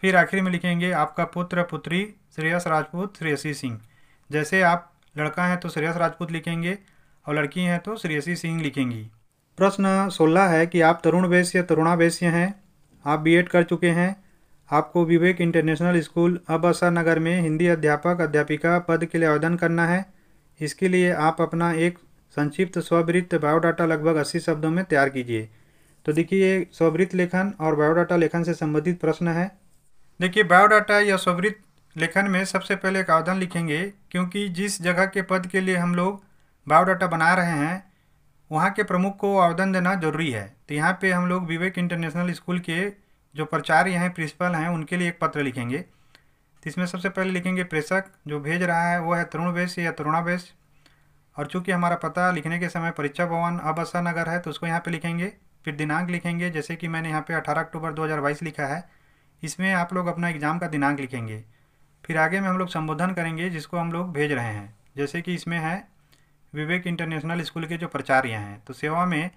फिर आखिर में लिखेंगे आपका पुत्र पुत्री श्रेयस राजपूत श्रेयसी सिंह जैसे आप लड़का हैं तो श्रेयस राजपूत लिखेंगे और लड़की हैं तो श्रेयसी सिंह लिखेंगी प्रश्न सोलह है कि आप तरुण वैश्य तरुणावैश्य हैं आप बीएड कर चुके हैं आपको विवेक इंटरनेशनल स्कूल अब नगर में हिंदी अध्यापक अध्यापिका पद के लिए आवेदन करना है इसके लिए आप अपना एक संक्षिप्त स्ववृत्त बायोडाटा लगभग अस्सी शब्दों में तैयार कीजिए तो देखिए स्वृत्त लेखन और बायोडाटा लेखन से संबंधित प्रश्न है देखिए बायोडाटा या स्वृत्त लेखन में सबसे पहले एक आवेदन लिखेंगे क्योंकि जिस जगह के पद के लिए हम लोग बायोडाटा बना रहे हैं वहाँ के प्रमुख को आवेदन देना जरूरी है तो यहाँ पे हम लोग विवेक इंटरनेशनल स्कूल के जो प्राचार्य हैं प्रिंसिपल हैं उनके लिए एक पत्र लिखेंगे तो इसमें सबसे पहले लिखेंगे प्रेषक जो भेज रहा है वो है तरुण वेश या तरुणा वेश और चूँकि हमारा पता लिखने के समय परीक्षा भवन अब नगर है तो उसको यहाँ पर लिखेंगे फिर दिनांक लिखेंगे जैसे कि मैंने यहाँ पर अठारह अक्टूबर दो लिखा है इसमें आप लोग अपना एग्ज़ाम का दिनांक लिखेंगे फिर आगे में हम लोग संबोधन करेंगे जिसको हम लोग भेज रहे हैं जैसे कि इसमें है विवेक इंटरनेशनल स्कूल के जो प्राचार्य हैं तो सेवा में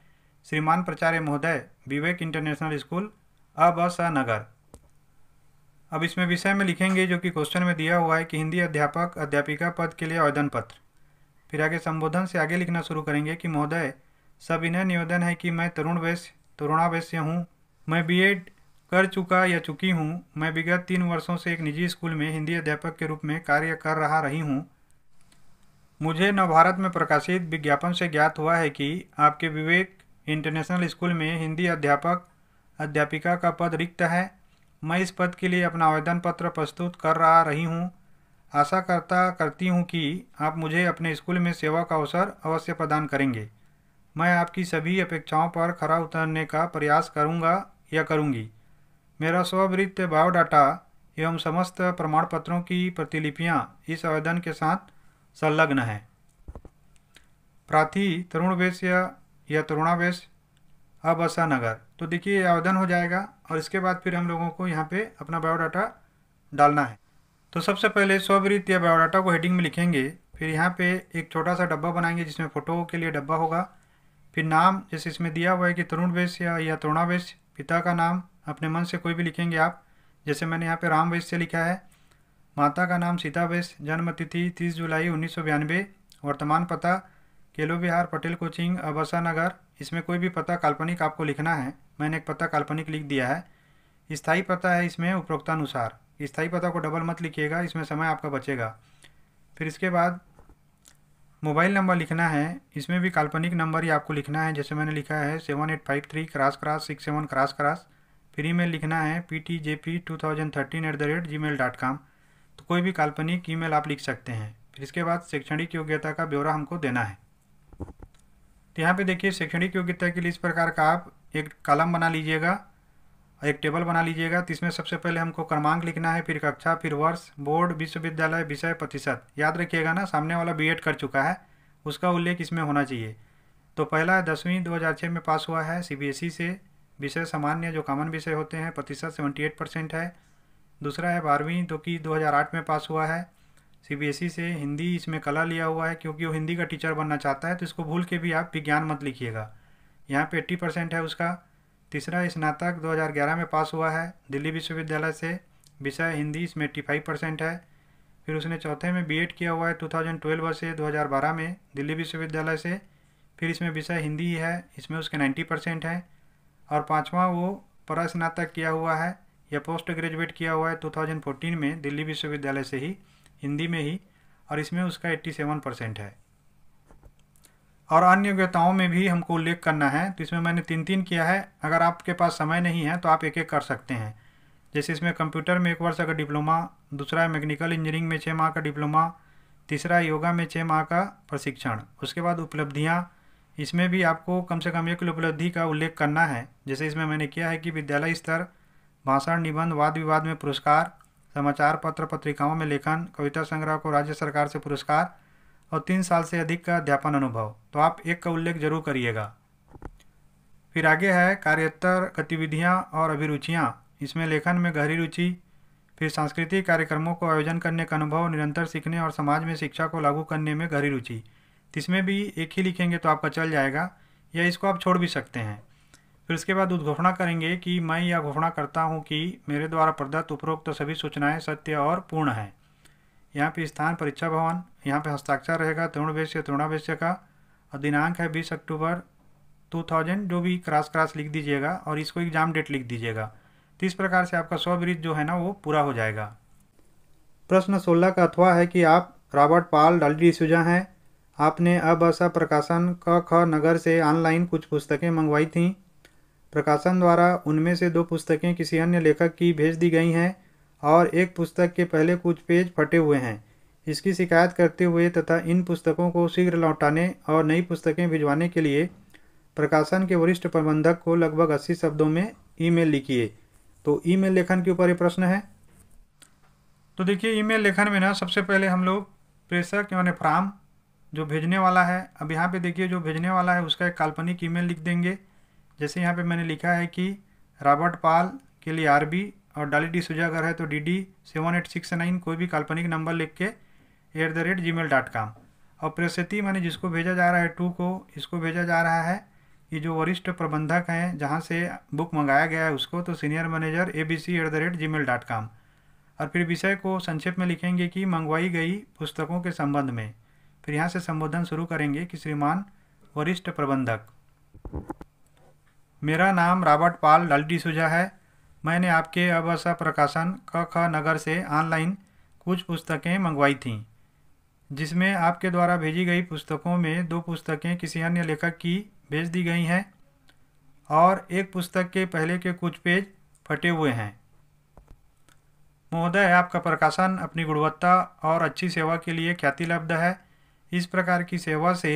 श्रीमान प्राचार्य महोदय विवेक इंटरनेशनल स्कूल अब अस नगर अब इसमें विषय में लिखेंगे जो कि क्वेश्चन में दिया हुआ है कि हिंदी अध्यापक अध्यापिका पद के लिए आवेदन पत्र फिर आगे संबोधन से आगे लिखना शुरू करेंगे कि महोदय सब इन्हें निवेदन है कि मैं तरुण वैश्य तरुणावैश्य हूँ मैं बीएड कर चुका या चुकी हूँ मैं विगत तीन वर्षों से एक निजी स्कूल में हिंदी अध्यापक के रूप में कार्य कर रहा रही हूँ मुझे नवभारत में प्रकाशित विज्ञापन से ज्ञात हुआ है कि आपके विवेक इंटरनेशनल स्कूल में हिंदी अध्यापक अध्यापिका का पद रिक्त है मैं इस पद के लिए अपना आवेदन पत्र प्रस्तुत कर रहा रही हूँ आशा करता करती हूँ कि आप मुझे अपने स्कूल में सेवा का अवसर अवश्य प्रदान करेंगे मैं आपकी सभी अपेक्षाओं पर खरा उतरने का प्रयास करूँगा या करूँगी मेरा स्ववृत्त बायोडाटा एवं समस्त प्रमाण पत्रों की प्रतिलिपियाँ इस आवेदन के साथ संलग्न हैं प्रार्थी तरुण वैश्य या तरुणावेश अब असा नगर तो देखिए आवेदन हो जाएगा और इसके बाद फिर हम लोगों को यहाँ पे अपना बायोडाटा डालना है तो सबसे पहले स्ववृत्त या बायोडाटा को हेडिंग में लिखेंगे फिर यहाँ पे एक छोटा सा डब्बा बनाएंगे जिसमें फ़ोटो के लिए डब्बा होगा फिर नाम जैसे इसमें दिया हुआ है कि तरुण वैश्य या तरुणावेश पिता का नाम अपने मन से कोई भी लिखेंगे आप जैसे मैंने यहाँ पे राम वैश्य से लिखा है माता का नाम सीता वैश्य जन्म तिथि तीस जुलाई उन्नीस वर्तमान पता केलो बिहार पटेल कोचिंग अबसा नगर इसमें कोई भी पता काल्पनिक आपको लिखना है मैंने एक पता काल्पनिक लिख दिया है स्थायी पता है इसमें उपरोक्तानुसार स्थायी पता को डबल मत लिखिएगा इसमें समय आपका बचेगा फिर इसके बाद मोबाइल नंबर लिखना है इसमें भी काल्पनिक नंबर ही आपको लिखना है जैसे मैंने लिखा है seven eight five three cross cross six seven cross cross फिर मेल लिखना है P T J P two thousand thirteen at the rate Gmail dot com तो कोई भी काल्पनिक ईमेल आप लिख सकते हैं फिर इसके बाद शैक्षणिक योग्यता का ब्यौरा हमको देना है तो यहाँ पे देखिए शैक्षणिक योग्यता के लिए इस प्रकार का आप एक कलम बना लीजिएगा एक टेबल बना लीजिएगा तो इसमें सबसे पहले हमको क्रमांक लिखना है फिर कक्षा फिर वर्ष बोर्ड विश्वविद्यालय विषय प्रतिशत याद रखिएगा ना सामने वाला एड कर चुका है उसका उल्लेख इसमें होना चाहिए तो पहला दसवीं 2006 में पास हुआ है सीबीएसई e से विषय सामान्य जो कॉमन विषय होते हैं प्रतिशत सेवेंटी एट परसेंट है दूसरा है बारहवीं जो कि दो हज़ार आठ में पास हुआ है सीबीएसई e से हिंदी इसमें कला लिया हुआ है क्योंकि वो हिंदी का टीचर बनना चाहता है तो इसको भूल के भी आप विज्ञान मत लिखिएगा यहाँ पर एट्टी परसेंट है उसका तीसरा स्नातक ग्यारह में पास हुआ है दिल्ली विश्वविद्यालय से विषय हिंदी इसमें एट्टी फाइव परसेंट है फिर उसने चौथे में एड किया हुआ है 2012 से बारह में दिल्ली विश्वविद्यालय से फिर इसमें विषय हिंदी है इसमें उसके नाइन्टी परसेंट हैं और पाँचवा वो परास्नातक किया हुआ है या पोस्ट ग्रेजुएट किया हुआ है 2014 में दिल्ली विश्वविद्यालय से ही हिंदी में ही और इसमें उसका 87 परसेंट है और अन्य योग्यताओं में भी हमको उल्लेख करना है तो इसमें मैंने तीन तीन किया है अगर आपके पास समय नहीं है तो आप एक एक कर सकते हैं जैसे इसमें कंप्यूटर में एक वर्ष का डिप्लोमा दूसरा है मैकेनिकल इंजीनियरिंग में छः माह का डिप्लोमा तीसरा योगा में छः माह का प्रशिक्षण उसके बाद उपलब्धियाँ इसमें भी आपको कम से कम एक उपलब्धि का उल्लेख करना है जैसे इसमें मैंने किया है कि विद्यालय स्तर भाषण निबंध वाद विवाद में पुरस्कार समाचार पत्र पत्रिकाओं में लेखन कविता संग्रह को राज्य सरकार से पुरस्कार और तीन साल से अधिक का अध्यापन अनुभव तो आप एक का उल्लेख जरूर करिएगा फिर आगे है कार्यतर गतिविधियाँ और अभिरुचियाँ इसमें लेखन में गहरी रुचि फिर सांस्कृतिक कार्यक्रमों को आयोजन करने का अनुभव निरंतर सीखने और समाज में शिक्षा को लागू करने में गहरी रुचि तो इसमें भी एक ही लिखेंगे तो आपका चल जाएगा या इसको आप छोड़ भी सकते हैं फिर उसके बाद उद्घोषणा करेंगे कि मैं यह घोषणा करता हूँ कि मेरे द्वारा प्रदत्त उपरोक्त तो सभी सूचनाएँ सत्य और पूर्ण हैं यहाँ पे स्थान परीक्षा भवन यहाँ पे हस्ताक्षर रहेगा वैश्य तरुणावेश्य का और दिनांक है बीस अक्टूबर 2000 जो भी क्रास क्रास लिख दीजिएगा और इसको एग्ज़ाम डेट लिख दीजिएगा तो इस प्रकार से आपका स्ववृत्त जो है ना वो पूरा हो जाएगा प्रश्न सोलह का अथवा है कि आप रॉबर्ट पाल डल्डी सुजा हैं आपने अब असा प्रकाशन क ख नगर से ऑनलाइन कुछ पुस्तकें मंगवाई थीं प्रकाशन द्वारा उनमें से दो पुस्तकें किसी अन्य लेखक की भेज दी गई हैं और एक पुस्तक के पहले कुछ पेज फटे हुए हैं इसकी शिकायत करते हुए तथा इन पुस्तकों को शीघ्र लौटाने और नई पुस्तकें भिजवाने के लिए प्रकाशन के वरिष्ठ प्रबंधक को लगभग अस्सी शब्दों में ईमेल लिखिए तो ईमेल लेखन के ऊपर ये प्रश्न है तो देखिए ईमेल लेखन में ना सबसे पहले हम लोग प्रेषक यानी फ्राम जो भेजने वाला है अब यहाँ पे देखिए जो भेजने वाला है उसका एक काल्पनिक ईमेल लिख देंगे जैसे यहाँ पे मैंने लिखा है कि रॉबर्ट पाल के लिए आरबी और डाली डी सुजागर है तो D D seven eight six nine कोई भी काल्पनिक नंबर लिख के at the rate Gmail dot com और प्रसिति मैंने जिसको भेजा जा रहा है टू को इसको भेजा जा रहा है ये जो वरिष्ठ प्रबंधक हैं जहाँ से बुक मंगाया गया है उसको तो senior manager A B C at the rate Gmail dot com और फिर विषय को संक्षेप में लिखेंगे कि मंगवाई गई पुस्तकों के संबंध में फिर यहाँ से संबोधन शुरू करेंगे कि श्रीमान वरिष्ठ प्रबंधक मेरा नाम रॉबर्ट पाल सुझा है मैंने आपके अवसर प्रकाशन क ख नगर से ऑनलाइन कुछ पुस्तकें मंगवाई थीं जिसमें आपके द्वारा भेजी गई पुस्तकों में दो पुस्तकें किसी अन्य लेखक की भेज दी गई हैं और एक पुस्तक के पहले के कुछ पेज फटे हुए हैं महोदय आपका प्रकाशन अपनी गुणवत्ता और अच्छी सेवा के लिए ख्यातिलब्ध है इस प्रकार की सेवा से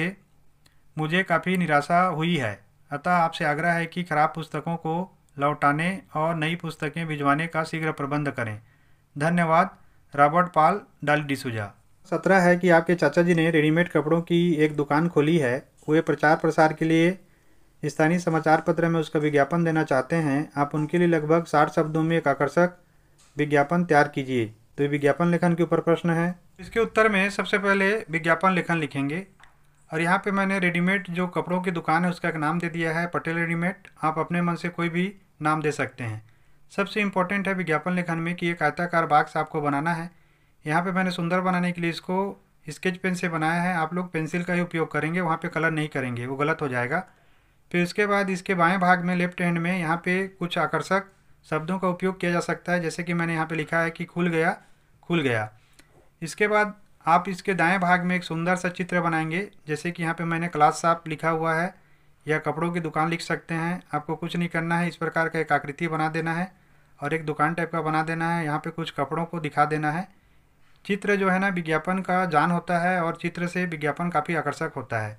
मुझे काफ़ी निराशा हुई है अतः आपसे आग्रह है कि खराब पुस्तकों को लौटाने और नई पुस्तकें भिजवाने का शीघ्र प्रबंध करें धन्यवाद रॉबर्ट पाल डाल डिसूजा सत्रह है कि आपके चाचा जी ने रेडीमेड कपड़ों की एक दुकान खोली है वे प्रचार प्रसार के लिए स्थानीय समाचार पत्र में उसका विज्ञापन देना चाहते हैं आप उनके लिए लगभग साठ शब्दों में एक आकर्षक विज्ञापन तैयार कीजिए तो विज्ञापन लेखन के ऊपर प्रश्न है इसके उत्तर में सबसे पहले विज्ञापन लेखन लिखेंगे और यहाँ पे मैंने रेडीमेड जो कपड़ों की दुकान है उसका एक नाम दे दिया है पटेल रेडीमेड आप अपने मन से कोई भी नाम दे सकते हैं सबसे इम्पोर्टेंट है विज्ञापन लेखन में कि एक आयताकार बाक्स आपको बनाना है यहाँ पे मैंने सुंदर बनाने के लिए इसको स्केच पेन से बनाया है आप लोग पेंसिल का ही उपयोग करेंगे वहाँ पर कलर नहीं करेंगे वो गलत हो जाएगा फिर उसके बाद इसके बाएँ भाग में लेफ्ट हैंड में यहाँ पर कुछ आकर्षक शब्दों का उपयोग किया जा सकता है जैसे कि मैंने यहाँ पर लिखा है कि खुल गया खुल गया इसके बाद आप इसके दाएं भाग में एक सुंदर सा चित्र बनाएंगे जैसे कि यहाँ पे मैंने क्लास साफ लिखा हुआ है या कपड़ों की दुकान लिख सकते हैं आपको कुछ नहीं करना है इस प्रकार का एक आकृति बना देना है और एक दुकान टाइप का बना देना है यहाँ पे कुछ कपड़ों को दिखा देना है चित्र जो है ना विज्ञापन का जान होता है और चित्र से विज्ञापन काफ़ी आकर्षक होता है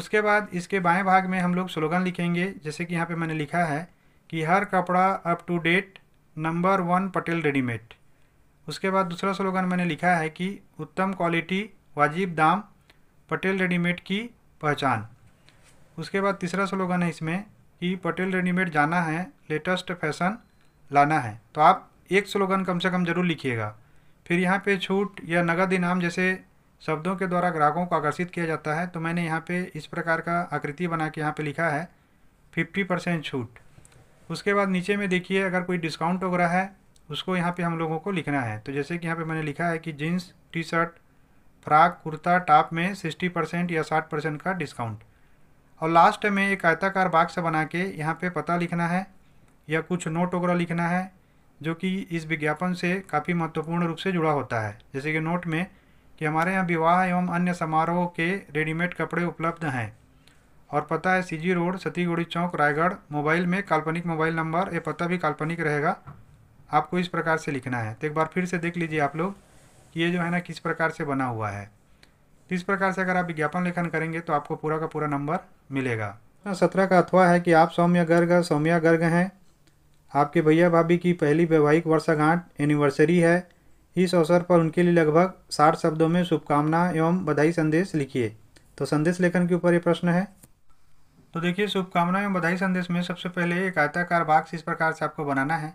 उसके बाद इसके बाएं भाग में हम लोग स्लोगन लिखेंगे जैसे कि यहाँ पे मैंने लिखा है कि हर कपड़ा up to date number one Patel readymade उसके बाद दूसरा स्लोगन मैंने लिखा है कि उत्तम क्वालिटी वाजिब दाम पटेल रेडीमेड की पहचान उसके बाद तीसरा स्लोगन है इसमें कि पटेल रेडीमेड जाना है लेटेस्ट फैशन लाना है तो आप एक स्लोगन कम से कम ज़रूर लिखिएगा फिर यहाँ पे छूट या नगद इनाम जैसे शब्दों के द्वारा ग्राहकों को आकर्षित किया जाता है तो मैंने यहाँ पे इस प्रकार का आकृति बना के यहाँ पे लिखा है फिफ्टी परसेंट छूट उसके बाद नीचे में देखिए अगर कोई डिस्काउंट वगैरह है उसको यहाँ पे हम लोगों को लिखना है तो जैसे कि यहाँ पे मैंने लिखा है कि jeans T shirt frock kurta top में सिक्सटी परसेंट या साठ परसेंट का डिस्काउंट और लास्ट में एक आयताकार बाक्स बना के यहाँ पे पता लिखना है या कुछ नोट वगैरह लिखना है जो कि इस विज्ञापन से काफ़ी महत्वपूर्ण रूप से जुड़ा होता है जैसे कि नोट में कि हमारे यहाँ विवाह एवं अन्य समारोह के रेडीमेड कपड़े उपलब्ध हैं और पता है CG road Satiguri Chowk Raigarh mobile में काल्पनिक मोबाइल नंबर ये पता भी काल्पनिक रहेगा आपको इस प्रकार से लिखना है तो एक बार फिर से देख लीजिए आप लोग कि ये जो है ना किस प्रकार से बना हुआ है तो इस प्रकार से अगर आप विज्ञापन लेखन करेंगे तो आपको पूरा का पूरा नंबर मिलेगा हाँ, सत्रह का अथवा है कि आप सौम्य गर्ग सौम्या गर्ग हैं आपके भैया भाभी की पहली वैवाहिक वर्षगांठ एनिवर्सरी है इस अवसर पर उनके लिए लगभग साठ शब्दों में शुभकामना एवं बधाई संदेश लिखिए तो संदेश लेखन के ऊपर ये प्रश्न है तो देखिए शुभकामना एवं बधाई संदेश में सबसे पहले एक आयताकार बाक्स इस प्रकार से आपको बनाना है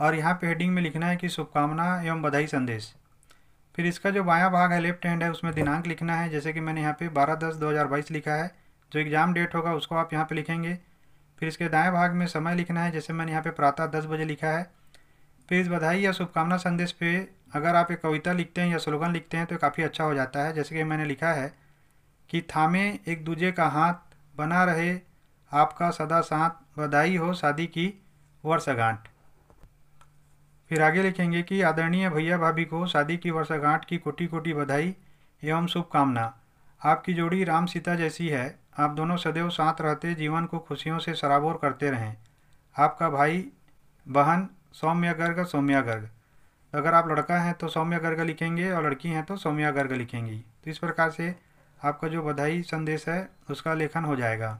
और यहाँ पे हेडिंग में लिखना है कि शुभकामना एवं बधाई संदेश फिर इसका जो बायां भाग है लेफ्ट हैंड है उसमें दिनांक लिखना है जैसे कि मैंने यहाँ पे 12 दस 2022 लिखा है जो एग्ज़ाम डेट होगा उसको आप यहाँ पे लिखेंगे फिर इसके दाएं भाग में समय लिखना है जैसे मैंने यहाँ पे प्रातः दस बजे लिखा है फिर इस बधाई या शुभकामना संदेश पे अगर आप एक कविता लिखते हैं या स्लोगन लिखते हैं तो काफ़ी अच्छा हो जाता है जैसे कि मैंने लिखा है कि थामे एक दूजे का हाथ बना रहे आपका सदा साथ बधाई हो शादी की वर्षगांठ फिर आगे लिखेंगे कि आदरणीय भैया भाभी को शादी की वर्षगांठ की कोटि कोटि बधाई एवं शुभकामना आपकी जोड़ी राम सीता जैसी है आप दोनों सदैव साथ रहते जीवन को खुशियों से सराबोर करते रहें आपका भाई बहन सौम्या गर्ग सौम्या गर्ग अगर आप लड़का हैं तो सौम्या गर्ग लिखेंगे और लड़की हैं तो सौम्या गर्ग लिखेंगी तो इस प्रकार से आपका जो बधाई संदेश है उसका लेखन हो जाएगा